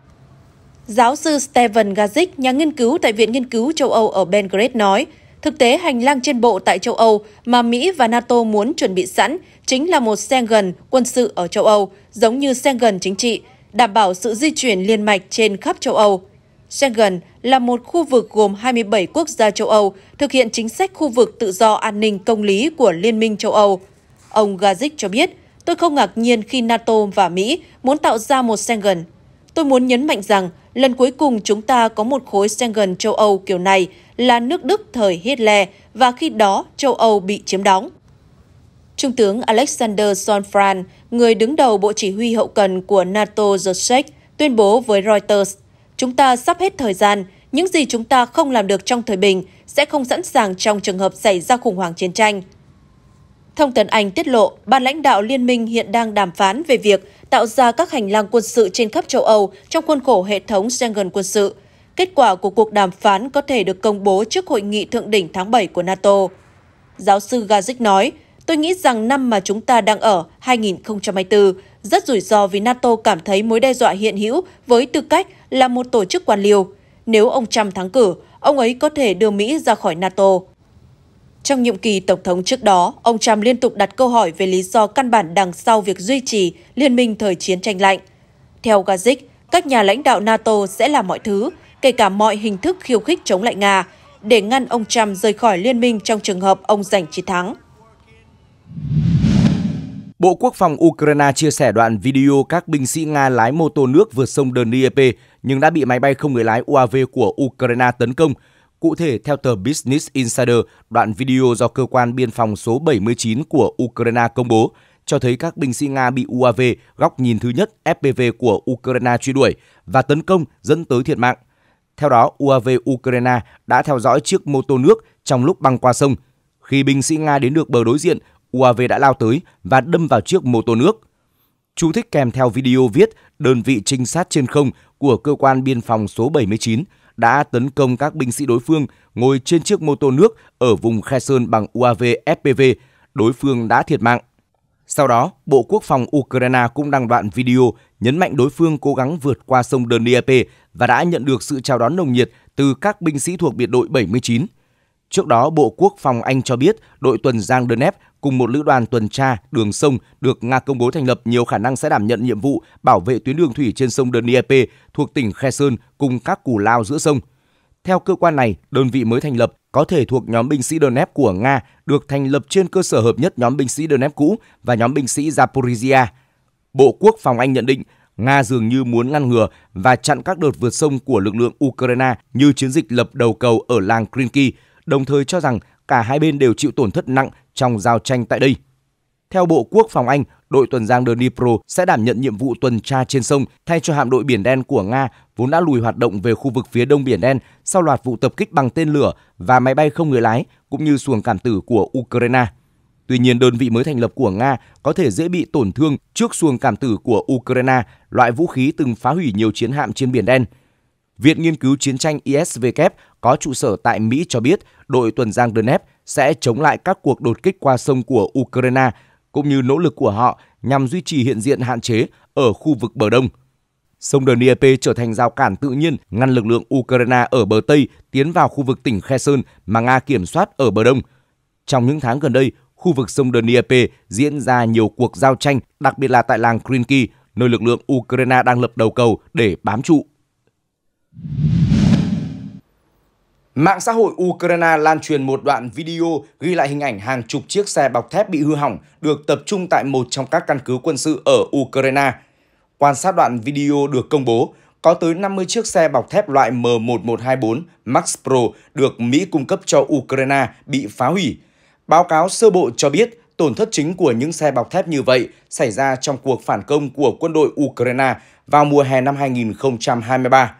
Giáo sư Stephen Gazik, nhà nghiên cứu tại Viện Nghiên cứu châu Âu ở Belgrade nói, thực tế hành lang trên bộ tại châu Âu mà Mỹ và NATO muốn chuẩn bị sẵn chính là một Schengen quân sự ở châu Âu, giống như Schengen chính trị, đảm bảo sự di chuyển liên mạch trên khắp châu Âu. Schengen là một khu vực gồm 27 quốc gia châu Âu thực hiện chính sách khu vực tự do an ninh công lý của Liên minh châu Âu. Ông Gazic cho biết, tôi không ngạc nhiên khi NATO và Mỹ muốn tạo ra một Schengen. Tôi muốn nhấn mạnh rằng, lần cuối cùng chúng ta có một khối Schengen châu Âu kiểu này là nước Đức thời Hitler và khi đó châu Âu bị chiếm đóng. Trung tướng Alexander Sonfran, người đứng đầu Bộ Chỉ huy Hậu cần của NATO Joshek, tuyên bố với Reuters, chúng ta sắp hết thời gian, những gì chúng ta không làm được trong thời bình sẽ không sẵn sàng trong trường hợp xảy ra khủng hoảng chiến tranh. Thông tấn Anh tiết lộ, ban lãnh đạo liên minh hiện đang đàm phán về việc tạo ra các hành lang quân sự trên khắp châu Âu trong khuôn khổ hệ thống Schengen quân sự. Kết quả của cuộc đàm phán có thể được công bố trước hội nghị thượng đỉnh tháng 7 của NATO. Giáo sư Gazik nói, Tôi nghĩ rằng năm mà chúng ta đang ở, 2024, rất rủi ro vì NATO cảm thấy mối đe dọa hiện hữu với tư cách là một tổ chức quan liêu. Nếu ông Trump thắng cử, ông ấy có thể đưa Mỹ ra khỏi NATO. Trong nhiệm kỳ Tổng thống trước đó, ông Trump liên tục đặt câu hỏi về lý do căn bản đằng sau việc duy trì liên minh thời chiến tranh lạnh. Theo Gazik, các nhà lãnh đạo NATO sẽ làm mọi thứ, kể cả mọi hình thức khiêu khích chống lại Nga, để ngăn ông Trump rời khỏi liên minh trong trường hợp ông giành chiến thắng. Bộ Quốc phòng Ukraine chia sẻ đoạn video các binh sĩ Nga lái mô tô nước vượt sông Dnieper nhưng đã bị máy bay không người lái UAV của Ukraine tấn công. Cụ thể, theo tờ Business Insider, đoạn video do cơ quan biên phòng số 79 của Ukraine công bố cho thấy các binh sĩ Nga bị UAV góc nhìn thứ nhất FPV của Ukraine truy đuổi và tấn công dẫn tới thiệt mạng. Theo đó, UAV Ukraine đã theo dõi chiếc mô tô nước trong lúc băng qua sông. Khi binh sĩ Nga đến được bờ đối diện UAV đã lao tới và đâm vào chiếc mô tô nước. Chú thích kèm theo video viết đơn vị trinh sát trên không của cơ quan biên phòng số 79 đã tấn công các binh sĩ đối phương ngồi trên chiếc mô tô nước ở vùng Khe Sơn bằng UAV FPV, đối phương đã thiệt mạng. Sau đó, Bộ Quốc phòng Ukraine cũng đăng đoạn video nhấn mạnh đối phương cố gắng vượt qua sông Dnieper và đã nhận được sự chào đón nồng nhiệt từ các binh sĩ thuộc biệt đội 79. Trước đó, Bộ Quốc phòng Anh cho biết đội tuần Giang Deneb cùng một lữ đoàn tuần tra đường sông được Nga công bố thành lập nhiều khả năng sẽ đảm nhận nhiệm vụ bảo vệ tuyến đường thủy trên sông Dnieper thuộc tỉnh Kherson cùng các củ lao giữa sông. Theo cơ quan này, đơn vị mới thành lập có thể thuộc nhóm binh sĩ Donetsk của Nga được thành lập trên cơ sở hợp nhất nhóm binh sĩ Donetsk cũ và nhóm binh sĩ Zaporizhia. Bộ Quốc phòng Anh nhận định Nga dường như muốn ngăn ngừa và chặn các đợt vượt sông của lực lượng Ukraine như chiến dịch lập đầu cầu ở làng Krinky, đồng thời cho rằng cả hai bên đều chịu tổn thất nặng trong giao tranh tại đây. Theo Bộ Quốc phòng Anh, đội tuần giang Dnipro sẽ đảm nhận nhiệm vụ tuần tra trên sông thay cho hạm đội Biển Đen của Nga vốn đã lùi hoạt động về khu vực phía đông Biển Đen sau loạt vụ tập kích bằng tên lửa và máy bay không người lái cũng như xuồng cảm tử của Ukraine. Tuy nhiên, đơn vị mới thành lập của Nga có thể dễ bị tổn thương trước xuồng cảm tử của Ukraine, loại vũ khí từng phá hủy nhiều chiến hạm trên Biển Đen – Viện Nghiên cứu Chiến tranh ISW có trụ sở tại Mỹ cho biết đội tuần giang Donetsk sẽ chống lại các cuộc đột kích qua sông của Ukraine cũng như nỗ lực của họ nhằm duy trì hiện diện hạn chế ở khu vực bờ đông. Sông Dnieper trở thành rào cản tự nhiên ngăn lực lượng Ukraine ở bờ Tây tiến vào khu vực tỉnh Kherson mà Nga kiểm soát ở bờ đông. Trong những tháng gần đây, khu vực sông Dnieper diễn ra nhiều cuộc giao tranh, đặc biệt là tại làng Krinky, nơi lực lượng Ukraine đang lập đầu cầu để bám trụ. Mạng xã hội Ukraine lan truyền một đoạn video ghi lại hình ảnh hàng chục chiếc xe bọc thép bị hư hỏng được tập trung tại một trong các căn cứ quân sự ở Ukraine. Quan sát đoạn video được công bố, có tới 50 chiếc xe bọc thép loại M1124 Max Pro được Mỹ cung cấp cho Ukraine bị phá hủy. Báo cáo sơ bộ cho biết tổn thất chính của những xe bọc thép như vậy xảy ra trong cuộc phản công của quân đội Ukraine vào mùa hè năm 2023.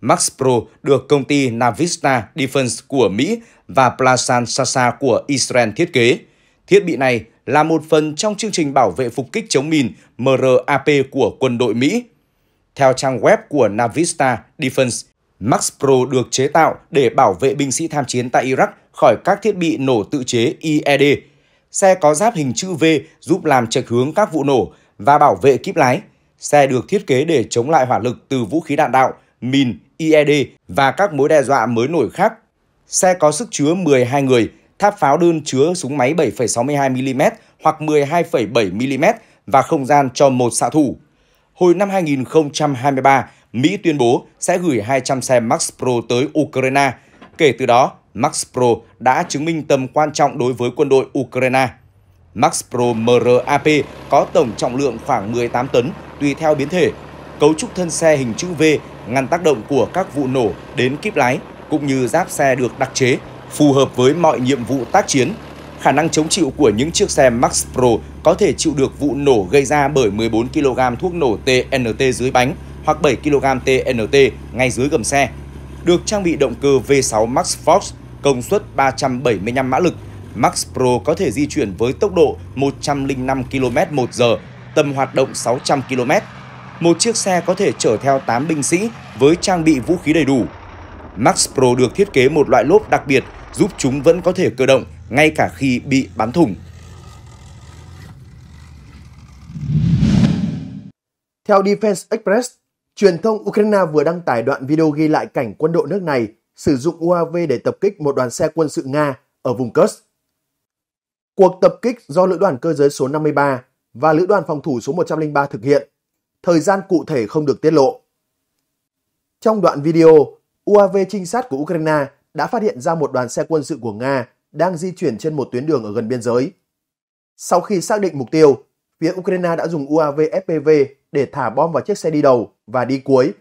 Max Pro được công ty Navista Defense của Mỹ và Plasan Sasa của Israel thiết kế. Thiết bị này là một phần trong chương trình bảo vệ phục kích chống mìn MRAP của quân đội Mỹ. Theo trang web của Navista Defense, Max Pro được chế tạo để bảo vệ binh sĩ tham chiến tại Iraq khỏi các thiết bị nổ tự chế IED. Xe có giáp hình chữ V giúp làm trạch hướng các vụ nổ và bảo vệ kíp lái. Xe được thiết kế để chống lại hỏa lực từ vũ khí đạn đạo, mìn, IED và các mối đe dọa mới nổi khác. Xe có sức chứa 12 người, tháp pháo đơn chứa súng máy 7,62mm hoặc 12,7mm và không gian cho một xạ thủ. Hồi năm 2023, Mỹ tuyên bố sẽ gửi 200 xe Max Pro tới Ukraine. Kể từ đó, Max Pro đã chứng minh tầm quan trọng đối với quân đội Ukraine. Max Pro MRAP có tổng trọng lượng khoảng 18 tấn tùy theo biến thể cấu trúc thân xe hình chữ V ngăn tác động của các vụ nổ đến kíp lái cũng như giáp xe được đặc chế, phù hợp với mọi nhiệm vụ tác chiến. Khả năng chống chịu của những chiếc xe Max Pro có thể chịu được vụ nổ gây ra bởi 14 kg thuốc nổ TNT dưới bánh hoặc 7 kg TNT ngay dưới gầm xe. Được trang bị động cơ V6 Max Force công suất 375 mã lực, Max Pro có thể di chuyển với tốc độ 105 km/h, tầm hoạt động 600 km một chiếc xe có thể chở theo 8 binh sĩ với trang bị vũ khí đầy đủ. Max Pro được thiết kế một loại lốp đặc biệt giúp chúng vẫn có thể cơ động ngay cả khi bị bắn thủng. Theo Defense Express, truyền thông Ukraine vừa đăng tải đoạn video ghi lại cảnh quân đội nước này sử dụng UAV để tập kích một đoàn xe quân sự Nga ở vùng Kursk. Cuộc tập kích do lữ đoàn cơ giới số 53 và lữ đoàn phòng thủ số 103 thực hiện thời gian cụ thể không được tiết lộ. Trong đoạn video, UAV trinh sát của Ukraine đã phát hiện ra một đoàn xe quân sự của Nga đang di chuyển trên một tuyến đường ở gần biên giới. Sau khi xác định mục tiêu, phía Ukraine đã dùng UAV FPV để thả bom vào chiếc xe đi đầu và đi cuối,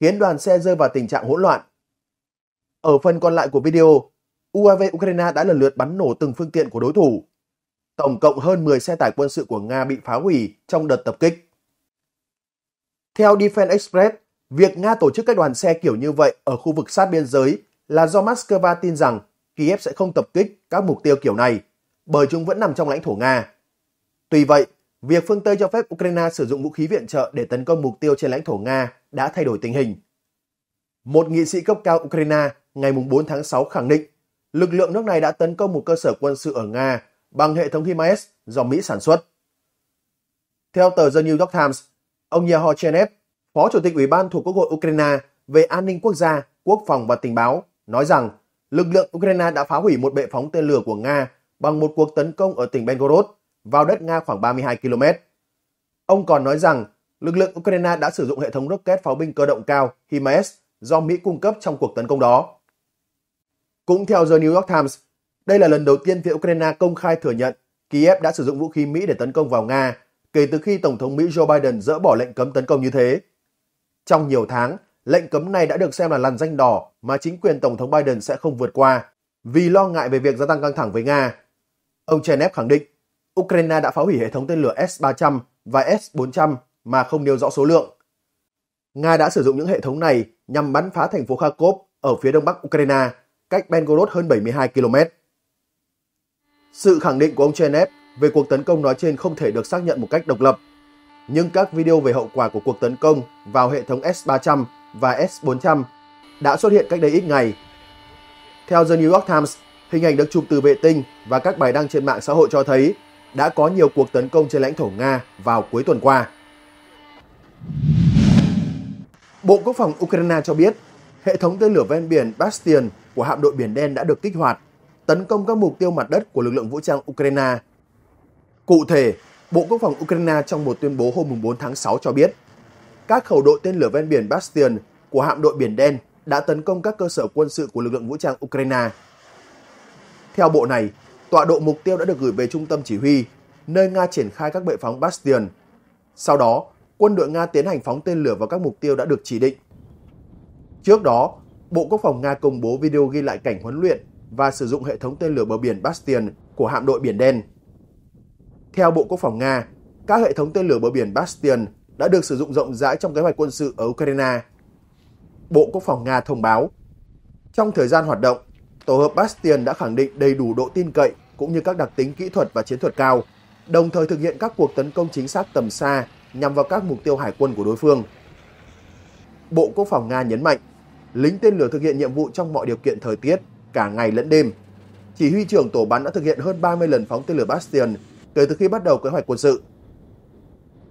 khiến đoàn xe rơi vào tình trạng hỗn loạn. Ở phần còn lại của video, UAV Ukraine đã lần lượt bắn nổ từng phương tiện của đối thủ. Tổng cộng hơn 10 xe tải quân sự của Nga bị phá hủy trong đợt tập kích. Theo Defense Express, việc Nga tổ chức các đoàn xe kiểu như vậy ở khu vực sát biên giới là do Moscow tin rằng Kiev sẽ không tập kích các mục tiêu kiểu này bởi chúng vẫn nằm trong lãnh thổ Nga. Tuy vậy, việc phương Tây cho phép Ukraine sử dụng vũ khí viện trợ để tấn công mục tiêu trên lãnh thổ Nga đã thay đổi tình hình. Một nghị sĩ cấp cao Ukraine ngày 4 tháng 6 khẳng định lực lượng nước này đã tấn công một cơ sở quân sự ở Nga bằng hệ thống HIMARS do Mỹ sản xuất. Theo tờ The New York Times, Ông Yaho Chenev, Phó Chủ tịch Ủy ban thuộc Quốc hội Ukraine về an ninh quốc gia, quốc phòng và tình báo, nói rằng lực lượng Ukraine đã phá hủy một bệ phóng tên lửa của Nga bằng một cuộc tấn công ở tỉnh Belgorod vào đất Nga khoảng 32 km. Ông còn nói rằng lực lượng Ukraine đã sử dụng hệ thống rocket pháo binh cơ động cao HIMARS do Mỹ cung cấp trong cuộc tấn công đó. Cũng theo The New York Times, đây là lần đầu tiên phía Ukraine công khai thừa nhận Kiev đã sử dụng vũ khí Mỹ để tấn công vào Nga kể từ khi Tổng thống Mỹ Joe Biden dỡ bỏ lệnh cấm tấn công như thế. Trong nhiều tháng, lệnh cấm này đã được xem là làn danh đỏ mà chính quyền Tổng thống Biden sẽ không vượt qua vì lo ngại về việc gia tăng căng thẳng với Nga. Ông Chernev khẳng định, Ukraine đã phá hủy hệ thống tên lửa S-300 và S-400 mà không nêu rõ số lượng. Nga đã sử dụng những hệ thống này nhằm bắn phá thành phố Kharkov ở phía đông bắc Ukraine, cách Belgorod hơn 72 km. Sự khẳng định của ông Chernev về cuộc tấn công nói trên không thể được xác nhận một cách độc lập. Nhưng các video về hậu quả của cuộc tấn công vào hệ thống S-300 và S-400 đã xuất hiện cách đây ít ngày. Theo The New York Times, hình ảnh được chụp từ vệ tinh và các bài đăng trên mạng xã hội cho thấy đã có nhiều cuộc tấn công trên lãnh thổ Nga vào cuối tuần qua. Bộ Quốc phòng Ukraine cho biết, hệ thống tên lửa ven biển Bastion của hạm đội Biển Đen đã được kích hoạt, tấn công các mục tiêu mặt đất của lực lượng vũ trang Ukraine Cụ thể, Bộ Quốc phòng Ukraine trong một tuyên bố hôm 4 tháng 6 cho biết, các khẩu đội tên lửa ven biển Bastion của hạm đội Biển Đen đã tấn công các cơ sở quân sự của lực lượng vũ trang Ukraine. Theo bộ này, tọa độ mục tiêu đã được gửi về trung tâm chỉ huy, nơi Nga triển khai các bệ phóng Bastion. Sau đó, quân đội Nga tiến hành phóng tên lửa vào các mục tiêu đã được chỉ định. Trước đó, Bộ Quốc phòng Nga công bố video ghi lại cảnh huấn luyện và sử dụng hệ thống tên lửa bờ biển Bastion của hạm đội Biển Đen. Theo Bộ Quốc phòng Nga, các hệ thống tên lửa bờ biển Bastion đã được sử dụng rộng rãi trong kế hoạch quân sự ở Ukraine. Bộ Quốc phòng Nga thông báo, trong thời gian hoạt động, tổ hợp Bastion đã khẳng định đầy đủ độ tin cậy cũng như các đặc tính kỹ thuật và chiến thuật cao, đồng thời thực hiện các cuộc tấn công chính xác tầm xa nhằm vào các mục tiêu hải quân của đối phương. Bộ Quốc phòng Nga nhấn mạnh, lính tên lửa thực hiện nhiệm vụ trong mọi điều kiện thời tiết, cả ngày lẫn đêm. Chỉ huy trưởng tổ bắn đã thực hiện hơn 30 lần phóng tên lửa Bastion kể từ khi bắt đầu kế hoạch quân sự.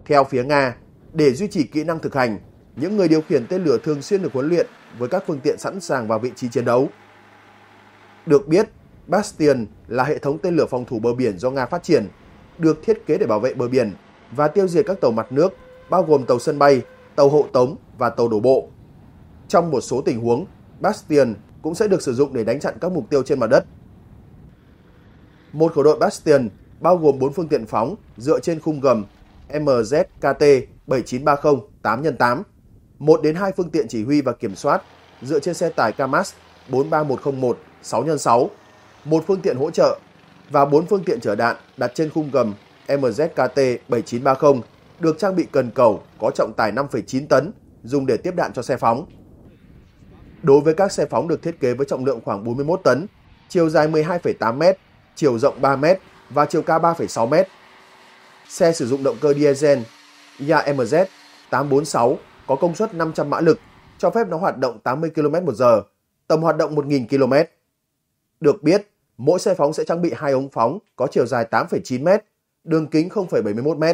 Theo phía Nga, để duy trì kỹ năng thực hành, những người điều khiển tên lửa thường xuyên được huấn luyện với các phương tiện sẵn sàng vào vị trí chiến đấu. Được biết, Bastion là hệ thống tên lửa phòng thủ bờ biển do Nga phát triển, được thiết kế để bảo vệ bờ biển và tiêu diệt các tàu mặt nước, bao gồm tàu sân bay, tàu hộ tống và tàu đổ bộ. Trong một số tình huống, Bastion cũng sẽ được sử dụng để đánh chặn các mục tiêu trên mặt đất. Một khẩu đội Bastion bao gồm 4 phương tiện phóng dựa trên khung gầm MZKT 7930 8x8, 1 đến 2 phương tiện chỉ huy và kiểm soát dựa trên xe tải Kamaz 43101 6x6, một phương tiện hỗ trợ và 4 phương tiện chở đạn đặt trên khung gầm MZKT 7930 được trang bị cần cầu có trọng tải 5,9 tấn dùng để tiếp đạn cho xe phóng. Đối với các xe phóng được thiết kế với trọng lượng khoảng 41 tấn, chiều dài 12,8 m, chiều rộng 3 m và chiều cao 3,6m. Xe sử dụng động cơ diesel YMZ 846 có công suất 500 mã lực, cho phép nó hoạt động 80 km/h, tầm hoạt động 1.000 km. Được biết, mỗi xe phóng sẽ trang bị hai ống phóng có chiều dài 8,9m, đường kính 0,71m.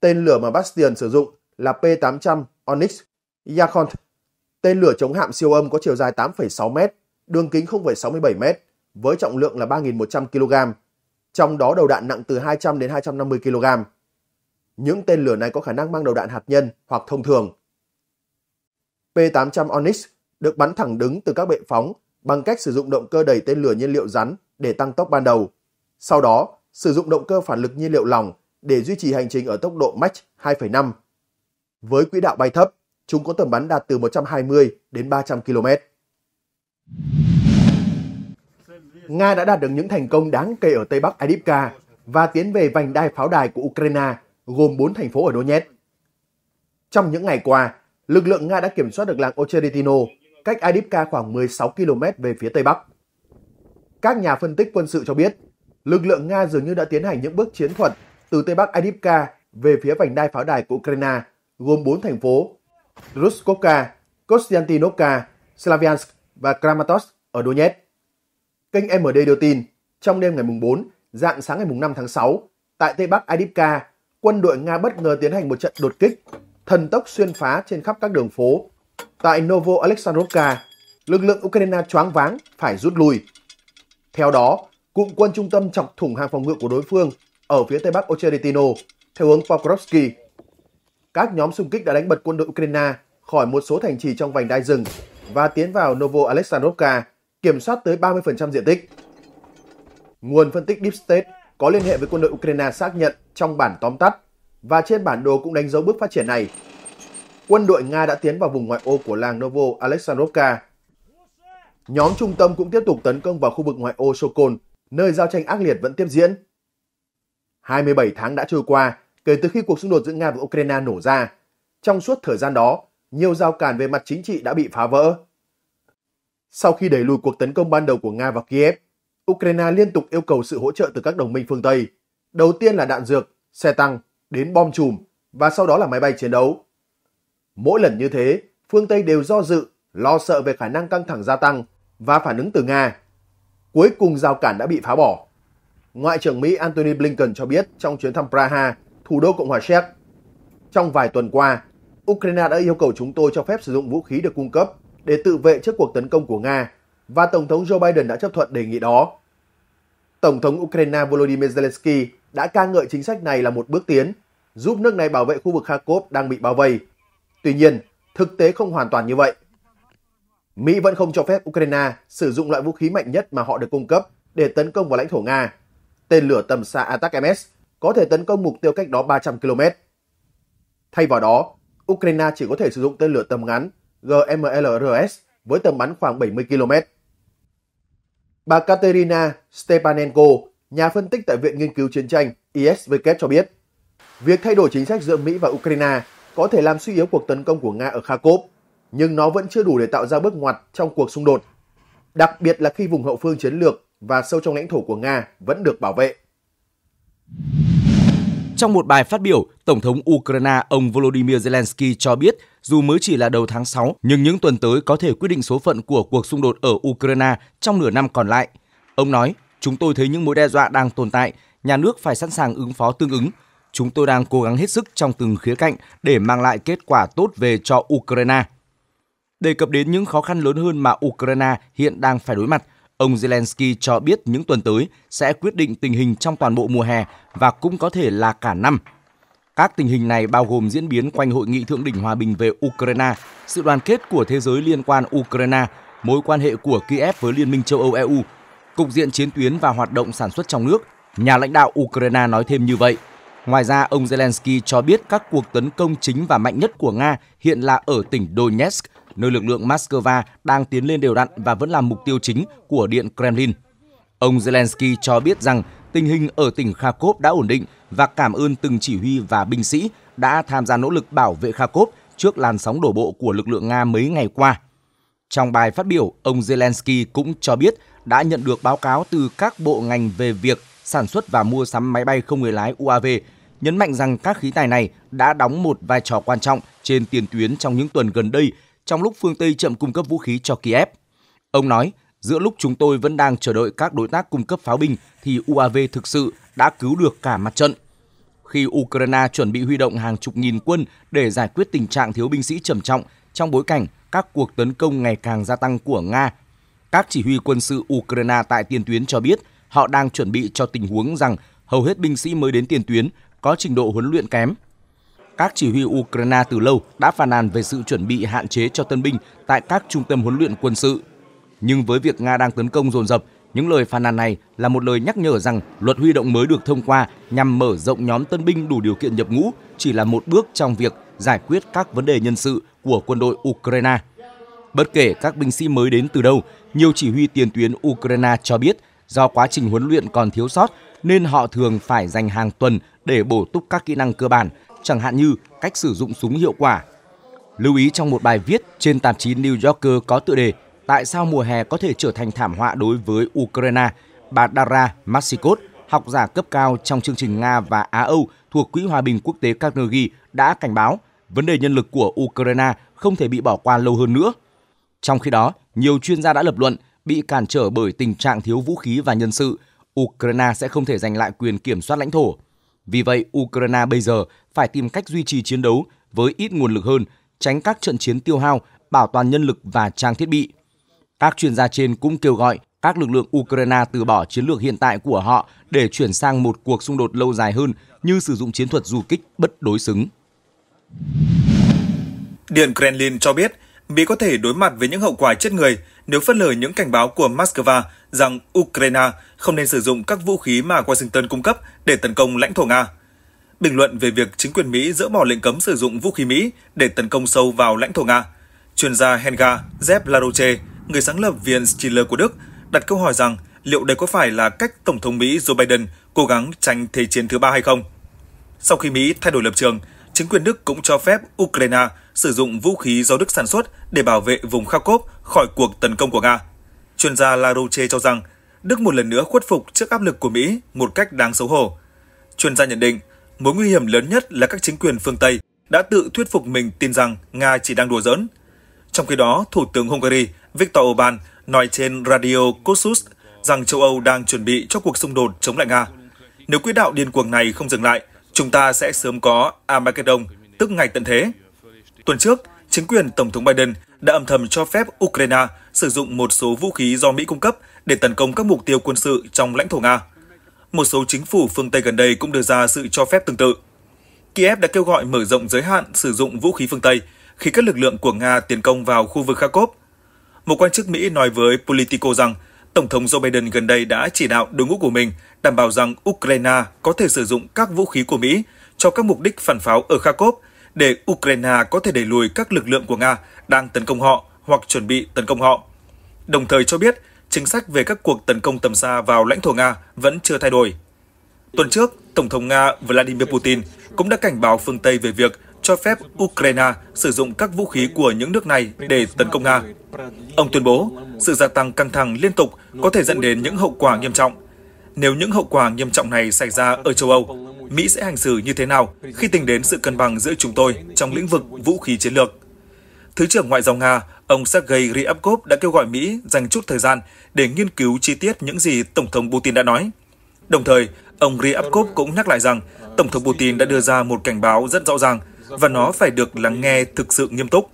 Tên lửa mà Bastion sử dụng là P800 Onyx Yakont, tên lửa chống hạm siêu âm có chiều dài 8,6m, đường kính 0,67m với trọng lượng là 3.100 kg, trong đó đầu đạn nặng từ 200 đến 250 kg. Những tên lửa này có khả năng mang đầu đạn hạt nhân hoặc thông thường. P-800 Onyx được bắn thẳng đứng từ các bệ phóng bằng cách sử dụng động cơ đẩy tên lửa nhiên liệu rắn để tăng tốc ban đầu. Sau đó, sử dụng động cơ phản lực nhiên liệu lỏng để duy trì hành trình ở tốc độ Mach 2,5. Với quỹ đạo bay thấp, chúng có tầm bắn đạt từ 120 đến 300 km. Nga đã đạt được những thành công đáng kể ở Tây Bắc Adipka và tiến về vành đai pháo đài của Ukraine, gồm 4 thành phố ở Donetsk. Trong những ngày qua, lực lượng Nga đã kiểm soát được làng Ocheretino, cách Adipka khoảng 16 km về phía Tây Bắc. Các nhà phân tích quân sự cho biết, lực lượng Nga dường như đã tiến hành những bước chiến thuật từ Tây Bắc Adipka về phía vành đai pháo đài của Ukraine, gồm 4 thành phố Ruskovka, Konstantinovka, Slavyansk và Kramatorsk ở Donetsk. Kênh MD đưa tin, trong đêm ngày mùng 4, dạng sáng ngày mùng 5 tháng 6, tại Tây Bắc Adipka, quân đội Nga bất ngờ tiến hành một trận đột kích, thần tốc xuyên phá trên khắp các đường phố. Tại Novo Alexandrovka, lực lượng Ukraine choáng váng phải rút lui. Theo đó, cụm quân trung tâm chọc thủng hàng phòng ngự của đối phương ở phía tây bắc Ocheretino theo hướng Pokrovsky. Các nhóm xung kích đã đánh bật quân đội Ukraine khỏi một số thành trì trong vành đai rừng và tiến vào Novo Alexandrovka kiểm soát tới 30% diện tích. Nguồn phân tích Deep State có liên hệ với quân đội Ukraine xác nhận trong bản tóm tắt và trên bản đồ cũng đánh dấu bước phát triển này. Quân đội Nga đã tiến vào vùng ngoại ô của làng Novo Alexandrovka. Nhóm trung tâm cũng tiếp tục tấn công vào khu vực ngoại ô Sokol, nơi giao tranh ác liệt vẫn tiếp diễn. 27 tháng đã trôi qua kể từ khi cuộc xung đột giữa Nga và Ukraine nổ ra. Trong suốt thời gian đó, nhiều giao cản về mặt chính trị đã bị phá vỡ, sau khi đẩy lùi cuộc tấn công ban đầu của Nga vào Kiev, Ukraine liên tục yêu cầu sự hỗ trợ từ các đồng minh phương Tây, đầu tiên là đạn dược, xe tăng, đến bom chùm và sau đó là máy bay chiến đấu. Mỗi lần như thế, phương Tây đều do dự, lo sợ về khả năng căng thẳng gia tăng và phản ứng từ Nga. Cuối cùng rào cản đã bị phá bỏ. Ngoại trưởng Mỹ Antony Blinken cho biết trong chuyến thăm Praha, thủ đô Cộng hòa Séc. Trong vài tuần qua, Ukraine đã yêu cầu chúng tôi cho phép sử dụng vũ khí được cung cấp để tự vệ trước cuộc tấn công của Nga và Tổng thống Joe Biden đã chấp thuận đề nghị đó. Tổng thống Ukraine Volodymyr Zelensky đã ca ngợi chính sách này là một bước tiến, giúp nước này bảo vệ khu vực Kharkov đang bị bao vây. Tuy nhiên, thực tế không hoàn toàn như vậy. Mỹ vẫn không cho phép Ukraine sử dụng loại vũ khí mạnh nhất mà họ được cung cấp để tấn công vào lãnh thổ Nga. Tên lửa tầm xa ATACMS có thể tấn công mục tiêu cách đó 300 km. Thay vào đó, Ukraine chỉ có thể sử dụng tên lửa tầm ngắn GMLRS với tầm bắn khoảng 70 km. Bà Katerina Stepanenko, nhà phân tích tại Viện Nghiên cứu Chiến tranh ISVK cho biết, việc thay đổi chính sách giữa Mỹ và Ukraine có thể làm suy yếu cuộc tấn công của Nga ở Kharkov, nhưng nó vẫn chưa đủ để tạo ra bước ngoặt trong cuộc xung đột, đặc biệt là khi vùng hậu phương chiến lược và sâu trong lãnh thổ của Nga vẫn được bảo vệ. Trong một bài phát biểu, Tổng thống Ukraine ông Volodymyr Zelensky cho biết dù mới chỉ là đầu tháng 6, nhưng những tuần tới có thể quyết định số phận của cuộc xung đột ở Ukraine trong nửa năm còn lại. Ông nói, chúng tôi thấy những mối đe dọa đang tồn tại, nhà nước phải sẵn sàng ứng phó tương ứng. Chúng tôi đang cố gắng hết sức trong từng khía cạnh để mang lại kết quả tốt về cho Ukraine. Đề cập đến những khó khăn lớn hơn mà Ukraine hiện đang phải đối mặt – Ông Zelensky cho biết những tuần tới sẽ quyết định tình hình trong toàn bộ mùa hè và cũng có thể là cả năm. Các tình hình này bao gồm diễn biến quanh hội nghị thượng đỉnh hòa bình về Ukraine, sự đoàn kết của thế giới liên quan Ukraine, mối quan hệ của Kiev với Liên minh châu Âu EU, cục diện chiến tuyến và hoạt động sản xuất trong nước, nhà lãnh đạo Ukraine nói thêm như vậy. Ngoài ra, ông Zelensky cho biết các cuộc tấn công chính và mạnh nhất của Nga hiện là ở tỉnh Donetsk, nơi lực lượng Moscow đang tiến lên đều đặn và vẫn là mục tiêu chính của Điện Kremlin. Ông Zelensky cho biết rằng tình hình ở tỉnh Kharkov đã ổn định và cảm ơn từng chỉ huy và binh sĩ đã tham gia nỗ lực bảo vệ Kharkov trước làn sóng đổ bộ của lực lượng Nga mấy ngày qua. Trong bài phát biểu, ông Zelensky cũng cho biết đã nhận được báo cáo từ các bộ ngành về việc sản xuất và mua sắm máy bay không người lái UAV, nhấn mạnh rằng các khí tài này đã đóng một vai trò quan trọng trên tiền tuyến trong những tuần gần đây trong lúc phương Tây chậm cung cấp vũ khí cho Kiev. Ông nói, giữa lúc chúng tôi vẫn đang chờ đợi các đối tác cung cấp pháo binh thì UAV thực sự đã cứu được cả mặt trận. Khi Ukraine chuẩn bị huy động hàng chục nghìn quân để giải quyết tình trạng thiếu binh sĩ trầm trọng trong bối cảnh các cuộc tấn công ngày càng gia tăng của Nga, các chỉ huy quân sự Ukraine tại tiền tuyến cho biết họ đang chuẩn bị cho tình huống rằng hầu hết binh sĩ mới đến tiền tuyến có trình độ huấn luyện kém các chỉ huy Ukraine từ lâu đã phàn nàn về sự chuẩn bị hạn chế cho tân binh tại các trung tâm huấn luyện quân sự. Nhưng với việc Nga đang tấn công dồn dập, những lời phàn nàn này là một lời nhắc nhở rằng luật huy động mới được thông qua nhằm mở rộng nhóm tân binh đủ điều kiện nhập ngũ chỉ là một bước trong việc giải quyết các vấn đề nhân sự của quân đội Ukraine. Bất kể các binh sĩ mới đến từ đâu, nhiều chỉ huy tiền tuyến Ukraine cho biết do quá trình huấn luyện còn thiếu sót nên họ thường phải dành hàng tuần để bổ túc các kỹ năng cơ bản chẳng hạn như cách sử dụng súng hiệu quả. Lưu ý trong một bài viết trên tạp chí New Yorker có tựa đề Tại sao mùa hè có thể trở thành thảm họa đối với Ukraine, bà Dara Masikot, học giả cấp cao trong chương trình Nga và Á-Âu thuộc Quỹ Hòa bình Quốc tế Carnegie đã cảnh báo vấn đề nhân lực của Ukraine không thể bị bỏ qua lâu hơn nữa. Trong khi đó, nhiều chuyên gia đã lập luận bị cản trở bởi tình trạng thiếu vũ khí và nhân sự, Ukraine sẽ không thể giành lại quyền kiểm soát lãnh thổ. Vì vậy, Ukraine bây giờ phải tìm cách duy trì chiến đấu với ít nguồn lực hơn, tránh các trận chiến tiêu hao, bảo toàn nhân lực và trang thiết bị. Các chuyên gia trên cũng kêu gọi các lực lượng Ukraine từ bỏ chiến lược hiện tại của họ để chuyển sang một cuộc xung đột lâu dài hơn như sử dụng chiến thuật du kích bất đối xứng. Điện Kremlin cho biết Mỹ có thể đối mặt với những hậu quả chết người nếu phớt lờ những cảnh báo của Moscow rằng Ukraine không nên sử dụng các vũ khí mà Washington cung cấp để tấn công lãnh thổ Nga. Bình luận về việc chính quyền Mỹ dỡ bỏ lệnh cấm sử dụng vũ khí Mỹ để tấn công sâu vào lãnh thổ Nga, chuyên gia Henga Zep Laroche, người sáng lập viện Schiller của Đức, đặt câu hỏi rằng liệu đây có phải là cách Tổng thống Mỹ Joe Biden cố gắng tránh thế chiến thứ ba hay không? Sau khi Mỹ thay đổi lập trường, chính quyền Đức cũng cho phép Ukraine sử dụng vũ khí do Đức sản xuất để bảo vệ vùng Kharkov khỏi cuộc tấn công của Nga. Chuyên gia Laroche cho rằng Đức một lần nữa khuất phục trước áp lực của Mỹ một cách đáng xấu hổ. Chuyên gia nhận định, mối nguy hiểm lớn nhất là các chính quyền phương Tây đã tự thuyết phục mình tin rằng Nga chỉ đang đùa giỡn. Trong khi đó, Thủ tướng Hungary Viktor Orbán nói trên Radio Kossuth rằng châu Âu đang chuẩn bị cho cuộc xung đột chống lại Nga. Nếu quỹ đạo điên cuồng này không dừng lại, chúng ta sẽ sớm có Armageddon, tức ngày tận thế. Tuần trước, chính quyền Tổng thống Biden đã âm thầm cho phép Ukraine sử dụng một số vũ khí do Mỹ cung cấp để tấn công các mục tiêu quân sự trong lãnh thổ Nga. Một số chính phủ phương Tây gần đây cũng đưa ra sự cho phép tương tự. Kiev đã kêu gọi mở rộng giới hạn sử dụng vũ khí phương Tây khi các lực lượng của Nga tiến công vào khu vực Kharkov. Một quan chức Mỹ nói với Politico rằng Tổng thống Joe Biden gần đây đã chỉ đạo đội ngũ của mình đảm bảo rằng Ukraine có thể sử dụng các vũ khí của Mỹ cho các mục đích phản pháo ở Kharkov để Ukraine có thể đẩy lùi các lực lượng của Nga đang tấn công họ hoặc chuẩn bị tấn công họ. Đồng thời cho biết chính sách về các cuộc tấn công tầm xa vào lãnh thổ Nga vẫn chưa thay đổi. Tuần trước, Tổng thống Nga Vladimir Putin cũng đã cảnh báo phương Tây về việc cho phép Ukraine sử dụng các vũ khí của những nước này để tấn công Nga. Ông tuyên bố, sự gia tăng căng thẳng liên tục có thể dẫn đến những hậu quả nghiêm trọng. Nếu những hậu quả nghiêm trọng này xảy ra ở châu Âu, Mỹ sẽ hành xử như thế nào khi tính đến sự cân bằng giữa chúng tôi trong lĩnh vực vũ khí chiến lược? Thứ trưởng Ngoại giao Nga, ông Sergei Ryabkov đã kêu gọi Mỹ dành chút thời gian để nghiên cứu chi tiết những gì Tổng thống Putin đã nói. Đồng thời, ông Ryabkov cũng nhắc lại rằng Tổng thống Putin đã đưa ra một cảnh báo rất rõ ràng và nó phải được lắng nghe thực sự nghiêm túc.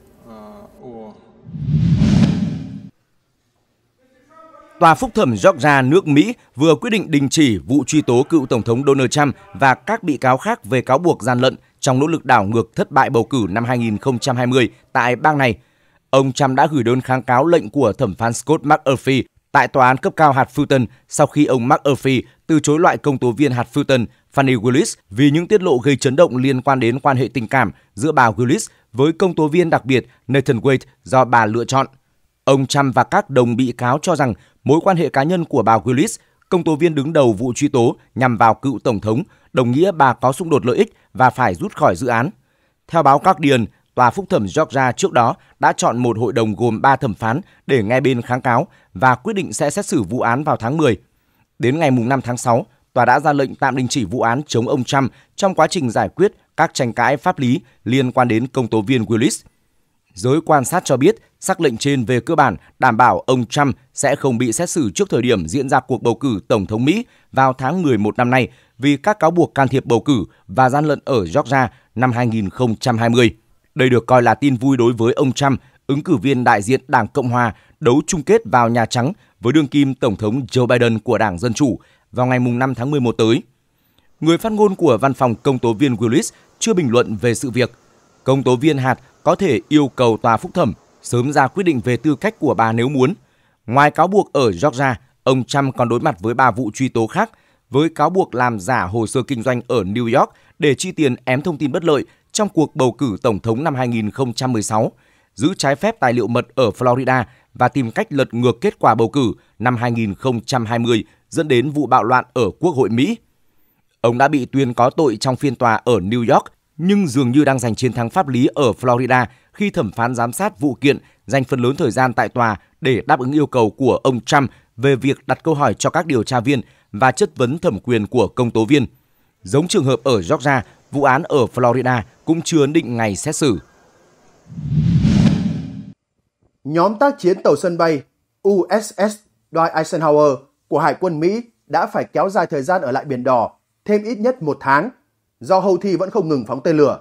Tòa phúc thẩm Georgia nước Mỹ vừa quyết định đình chỉ vụ truy tố cựu Tổng thống Donald Trump và các bị cáo khác về cáo buộc gian lận trong nỗ lực đảo ngược thất bại bầu cử năm 2020 tại bang này. Ông Trump đã gửi đơn kháng cáo lệnh của thẩm phán Scott McAfee tại tòa án cấp cao hạt Fulton sau khi ông McAfee từ chối loại công tố viên hạt Fulton Fanny Willis vì những tiết lộ gây chấn động liên quan đến quan hệ tình cảm giữa bà Willis với công tố viên đặc biệt Nathan Wade do bà lựa chọn. Ông Trump và các đồng bị cáo cho rằng mối quan hệ cá nhân của bà Willis, công tố viên đứng đầu vụ truy tố nhằm vào cựu tổng thống, đồng nghĩa bà có xung đột lợi ích và phải rút khỏi dự án. Theo báo các điền, Tòa Phúc thẩm Georgia trước đó đã chọn một hội đồng gồm 3 thẩm phán để nghe bên kháng cáo và quyết định sẽ xét xử vụ án vào tháng 10. Đến ngày 5 tháng 6, tòa đã ra lệnh tạm đình chỉ vụ án chống ông Trump trong quá trình giải quyết các tranh cãi pháp lý liên quan đến công tố viên Willis. Giới quan sát cho biết, sắc lệnh trên về cơ bản đảm bảo ông Trump sẽ không bị xét xử trước thời điểm diễn ra cuộc bầu cử Tổng thống Mỹ vào tháng 11 năm nay vì các cáo buộc can thiệp bầu cử và gian lận ở Georgia năm 2020. Đây được coi là tin vui đối với ông Trump, ứng cử viên đại diện Đảng Cộng hòa đấu chung kết vào Nhà Trắng với đương kim Tổng thống Joe Biden của Đảng Dân Chủ vào ngày 5 tháng 11 tới. Người phát ngôn của văn phòng công tố viên Willis chưa bình luận về sự việc. Công tố viên hạt có thể yêu cầu tòa phúc thẩm sớm ra quyết định về tư cách của bà nếu muốn. Ngoài cáo buộc ở Georgia, ông Trump còn đối mặt với ba vụ truy tố khác – với cáo buộc làm giả hồ sơ kinh doanh ở New York để chi tiền ém thông tin bất lợi trong cuộc bầu cử tổng thống năm 2016, giữ trái phép tài liệu mật ở Florida và tìm cách lật ngược kết quả bầu cử năm 2020 dẫn đến vụ bạo loạn ở Quốc hội Mỹ. Ông đã bị tuyên có tội trong phiên tòa ở New York nhưng dường như đang giành chiến thắng pháp lý ở Florida khi thẩm phán giám sát vụ kiện dành phần lớn thời gian tại tòa để đáp ứng yêu cầu của ông Trump về việc đặt câu hỏi cho các điều tra viên và chất vấn thẩm quyền của công tố viên. Giống trường hợp ở Georgia, vụ án ở Florida cũng chưa ấn định ngày xét xử. Nhóm tác chiến tàu sân bay USS Dwight Eisenhower của Hải quân Mỹ đã phải kéo dài thời gian ở lại Biển Đỏ thêm ít nhất một tháng do Houthi vẫn không ngừng phóng tên lửa.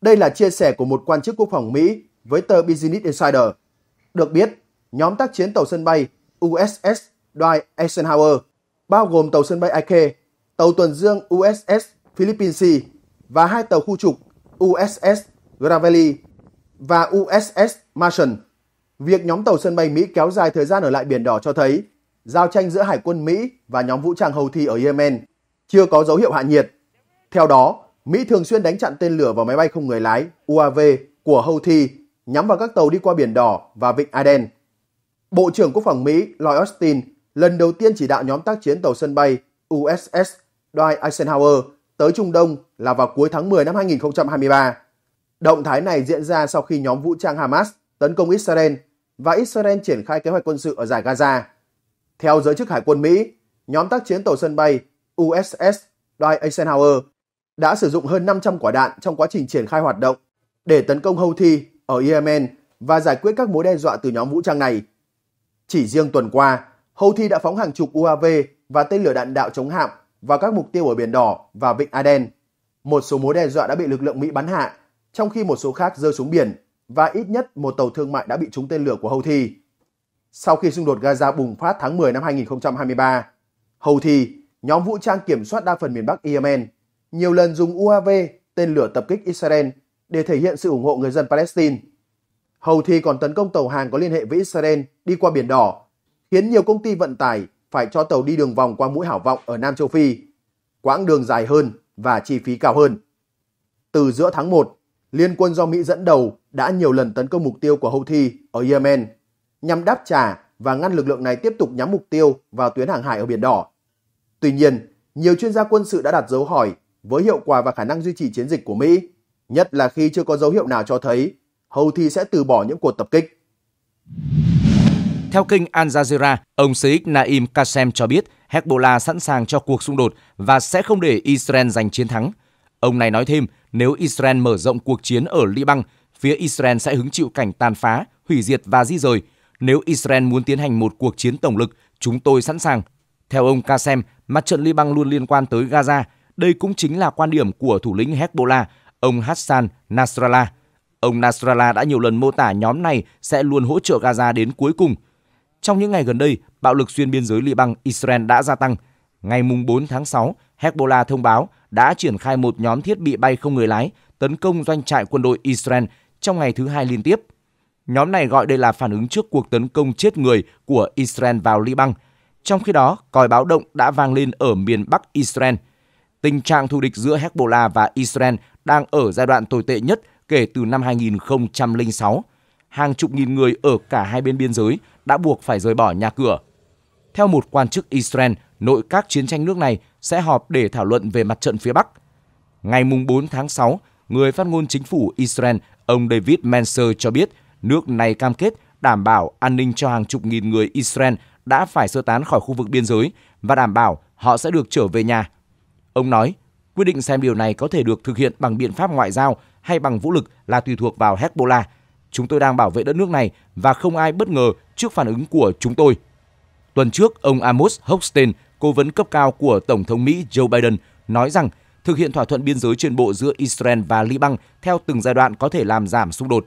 Đây là chia sẻ của một quan chức quốc phòng Mỹ với tờ Business Insider. Được biết, nhóm tác chiến tàu sân bay USS Dwight Eisenhower bao gồm tàu sân bay Ik, tàu tuần dương USS Philippines và hai tàu khu trục USS Gravely và USS Martian. Việc nhóm tàu sân bay Mỹ kéo dài thời gian ở lại Biển Đỏ cho thấy giao tranh giữa Hải quân Mỹ và nhóm vũ trang Houthi ở Yemen chưa có dấu hiệu hạ nhiệt. Theo đó, Mỹ thường xuyên đánh chặn tên lửa vào máy bay không người lái UAV của Houthi nhắm vào các tàu đi qua Biển Đỏ và Vịnh Aden. Bộ trưởng Quốc phòng Mỹ Lloyd Austin lần đầu tiên chỉ đạo nhóm tác chiến tàu sân bay USS Dwight Eisenhower tới Trung Đông là vào cuối tháng 10 năm 2023. Động thái này diễn ra sau khi nhóm vũ trang Hamas tấn công Israel và Israel triển khai kế hoạch quân sự ở giải Gaza. Theo giới chức hải quân Mỹ, nhóm tác chiến tàu sân bay USS Dwight Eisenhower đã sử dụng hơn 500 quả đạn trong quá trình triển khai hoạt động để tấn công Houthi ở Yemen và giải quyết các mối đe dọa từ nhóm vũ trang này. Chỉ riêng tuần qua, Houthi đã phóng hàng chục UAV và tên lửa đạn đạo chống hạm vào các mục tiêu ở Biển Đỏ và Vịnh Aden. Một số mối đe dọa đã bị lực lượng Mỹ bắn hạ, trong khi một số khác rơi xuống biển và ít nhất một tàu thương mại đã bị trúng tên lửa của Houthi. Sau khi xung đột Gaza bùng phát tháng 10 năm 2023, Houthi, nhóm vũ trang kiểm soát đa phần miền Bắc Yemen, nhiều lần dùng UAV, tên lửa tập kích Israel để thể hiện sự ủng hộ người dân Palestine. Houthi còn tấn công tàu hàng có liên hệ với Israel đi qua Biển Đỏ khiến nhiều công ty vận tải phải cho tàu đi đường vòng qua mũi hảo vọng ở Nam Châu Phi, quãng đường dài hơn và chi phí cao hơn. Từ giữa tháng 1, liên quân do Mỹ dẫn đầu đã nhiều lần tấn công mục tiêu của Houthi ở Yemen nhằm đáp trả và ngăn lực lượng này tiếp tục nhắm mục tiêu vào tuyến hàng hải ở Biển Đỏ. Tuy nhiên, nhiều chuyên gia quân sự đã đặt dấu hỏi với hiệu quả và khả năng duy trì chiến dịch của Mỹ, nhất là khi chưa có dấu hiệu nào cho thấy Houthi sẽ từ bỏ những cuộc tập kích. Theo kênh Al Jazeera, ông Sheikh Naim Qasem cho biết Hezbollah sẵn sàng cho cuộc xung đột và sẽ không để Israel giành chiến thắng. Ông này nói thêm, nếu Israel mở rộng cuộc chiến ở Liban, phía Israel sẽ hứng chịu cảnh tàn phá, hủy diệt và di rời. Nếu Israel muốn tiến hành một cuộc chiến tổng lực, chúng tôi sẵn sàng. Theo ông Qasem, mặt trận Liban luôn liên quan tới Gaza. Đây cũng chính là quan điểm của thủ lĩnh Hezbollah, ông Hassan Nasrallah. Ông Nasrallah đã nhiều lần mô tả nhóm này sẽ luôn hỗ trợ Gaza đến cuối cùng – trong những ngày gần đây, bạo lực xuyên biên giới Liban Israel đã gia tăng. Ngày 4 tháng 6, Hezbollah thông báo đã triển khai một nhóm thiết bị bay không người lái tấn công doanh trại quân đội Israel trong ngày thứ hai liên tiếp. Nhóm này gọi đây là phản ứng trước cuộc tấn công chết người của Israel vào Liban. Trong khi đó, còi báo động đã vang lên ở miền Bắc Israel. Tình trạng thù địch giữa Hezbollah và Israel đang ở giai đoạn tồi tệ nhất kể từ năm 2006. Hàng chục nghìn người ở cả hai bên biên giới đã buộc phải rời bỏ nhà cửa. Theo một quan chức Israel, nội các chiến tranh nước này sẽ họp để thảo luận về mặt trận phía Bắc. Ngày 4 tháng 6, người phát ngôn chính phủ Israel, ông David Menser cho biết nước này cam kết đảm bảo an ninh cho hàng chục nghìn người Israel đã phải sơ tán khỏi khu vực biên giới và đảm bảo họ sẽ được trở về nhà. Ông nói, quyết định xem điều này có thể được thực hiện bằng biện pháp ngoại giao hay bằng vũ lực là tùy thuộc vào Hezbollah, Chúng tôi đang bảo vệ đất nước này và không ai bất ngờ trước phản ứng của chúng tôi. Tuần trước, ông Amos Hochstein, cố vấn cấp cao của Tổng thống Mỹ Joe Biden, nói rằng thực hiện thỏa thuận biên giới trên bộ giữa Israel và Liban theo từng giai đoạn có thể làm giảm xung đột.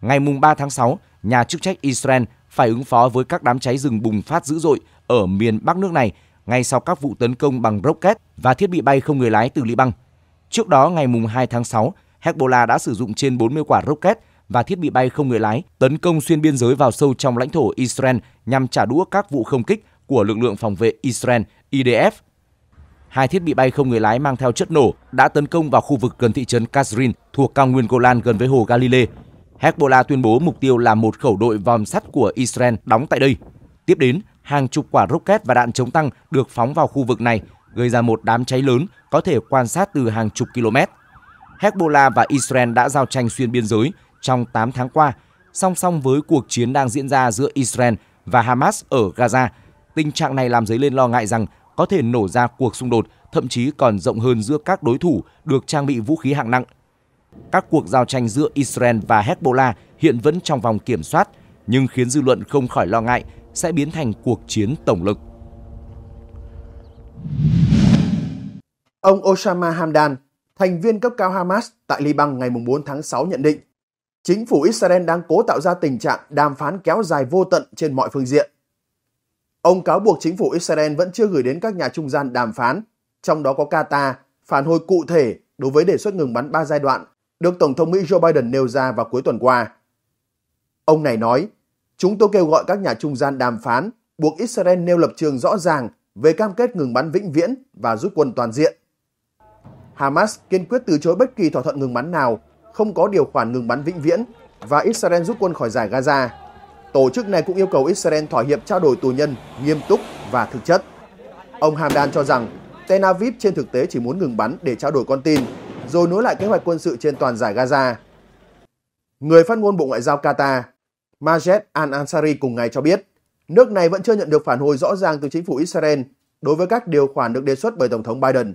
Ngày 3 tháng 6, nhà chức trách Israel phải ứng phó với các đám cháy rừng bùng phát dữ dội ở miền Bắc nước này ngay sau các vụ tấn công bằng rocket và thiết bị bay không người lái từ Liban. Trước đó, ngày 2 tháng 6, Hezbollah đã sử dụng trên 40 quả rocket và thiết bị bay không người lái tấn công xuyên biên giới vào sâu trong lãnh thổ Israel nhằm trả đũa các vụ không kích của lực lượng phòng vệ Israel IDF. Hai thiết bị bay không người lái mang theo chất nổ đã tấn công vào khu vực gần thị trấn Kasrin thuộc cao nguyên Golan gần với hồ Galilee. Hezbollah tuyên bố mục tiêu là một khẩu đội vòm sắt của Israel đóng tại đây. Tiếp đến, hàng chục quả rocket và đạn chống tăng được phóng vào khu vực này, gây ra một đám cháy lớn có thể quan sát từ hàng chục km. Hezbollah và Israel đã giao tranh xuyên biên giới trong 8 tháng qua, song song với cuộc chiến đang diễn ra giữa Israel và Hamas ở Gaza. Tình trạng này làm dấy lên lo ngại rằng có thể nổ ra cuộc xung đột thậm chí còn rộng hơn giữa các đối thủ được trang bị vũ khí hạng nặng. Các cuộc giao tranh giữa Israel và Hezbollah hiện vẫn trong vòng kiểm soát, nhưng khiến dư luận không khỏi lo ngại sẽ biến thành cuộc chiến tổng lực. Ông Osama Hamdan, thành viên cấp cao Hamas tại Liban ngày 4 tháng 6 nhận định chính phủ Israel đang cố tạo ra tình trạng đàm phán kéo dài vô tận trên mọi phương diện. Ông cáo buộc chính phủ Israel vẫn chưa gửi đến các nhà trung gian đàm phán, trong đó có Qatar, phản hồi cụ thể đối với đề xuất ngừng bắn 3 giai đoạn được Tổng thống Mỹ Joe Biden nêu ra vào cuối tuần qua. Ông này nói, chúng tôi kêu gọi các nhà trung gian đàm phán buộc Israel nêu lập trường rõ ràng về cam kết ngừng bắn vĩnh viễn và rút quân toàn diện. Hamas kiên quyết từ chối bất kỳ thỏa thuận ngừng bắn nào không có điều khoản ngừng bắn vĩnh viễn và Israel rút quân khỏi giải Gaza. Tổ chức này cũng yêu cầu Israel thỏa hiệp trao đổi tù nhân nghiêm túc và thực chất. Ông Hamdan cho rằng Tel Aviv trên thực tế chỉ muốn ngừng bắn để trao đổi con tin, rồi nối lại kế hoạch quân sự trên toàn giải Gaza. Người phát ngôn Bộ Ngoại giao Qatar, Majed Al-Ansari cùng ngày cho biết, nước này vẫn chưa nhận được phản hồi rõ ràng từ chính phủ Israel đối với các điều khoản được đề xuất bởi Tổng thống Biden.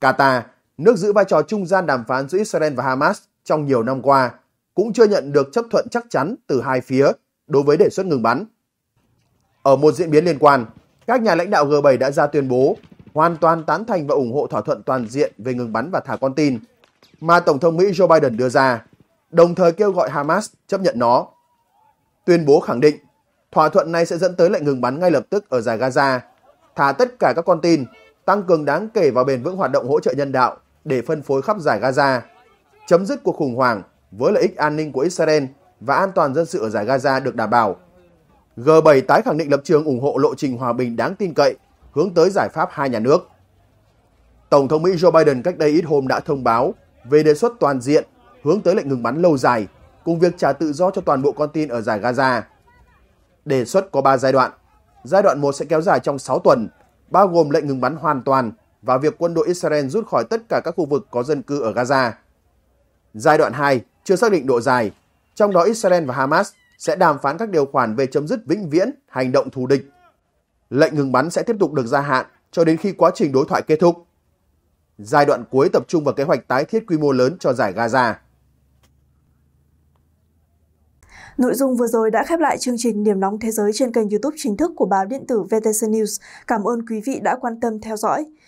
Qatar nước giữ vai trò trung gian đàm phán giữa Israel và Hamas trong nhiều năm qua, cũng chưa nhận được chấp thuận chắc chắn từ hai phía đối với đề xuất ngừng bắn. Ở một diễn biến liên quan, các nhà lãnh đạo G7 đã ra tuyên bố hoàn toàn tán thành và ủng hộ thỏa thuận toàn diện về ngừng bắn và thả con tin mà Tổng thống Mỹ Joe Biden đưa ra, đồng thời kêu gọi Hamas chấp nhận nó. Tuyên bố khẳng định, thỏa thuận này sẽ dẫn tới lệnh ngừng bắn ngay lập tức ở giải Gaza, thả tất cả các con tin, tăng cường đáng kể vào bền vững hoạt động hỗ trợ nhân đạo để phân phối khắp giải Gaza, chấm dứt cuộc khủng hoảng với lợi ích an ninh của Israel và an toàn dân sự ở giải Gaza được đảm bảo. G7 tái khẳng định lập trường ủng hộ lộ trình hòa bình đáng tin cậy hướng tới giải pháp hai nhà nước. Tổng thống Mỹ Joe Biden cách đây ít hôm đã thông báo về đề xuất toàn diện hướng tới lệnh ngừng bắn lâu dài cùng việc trả tự do cho toàn bộ con tin ở giải Gaza. Đề xuất có 3 giai đoạn. Giai đoạn 1 sẽ kéo dài trong 6 tuần, bao gồm lệnh ngừng bắn hoàn toàn và việc quân đội Israel rút khỏi tất cả các khu vực có dân cư ở Gaza. Giai đoạn 2 chưa xác định độ dài, trong đó Israel và Hamas sẽ đàm phán các điều khoản về chấm dứt vĩnh viễn hành động thù địch. Lệnh ngừng bắn sẽ tiếp tục được gia hạn cho đến khi quá trình đối thoại kết thúc. Giai đoạn cuối tập trung vào kế hoạch tái thiết quy mô lớn cho giải Gaza. Nội dung vừa rồi đã khép lại chương trình Điểm nóng thế giới trên kênh YouTube chính thức của báo điện tử VTC News. Cảm ơn quý vị đã quan tâm theo dõi.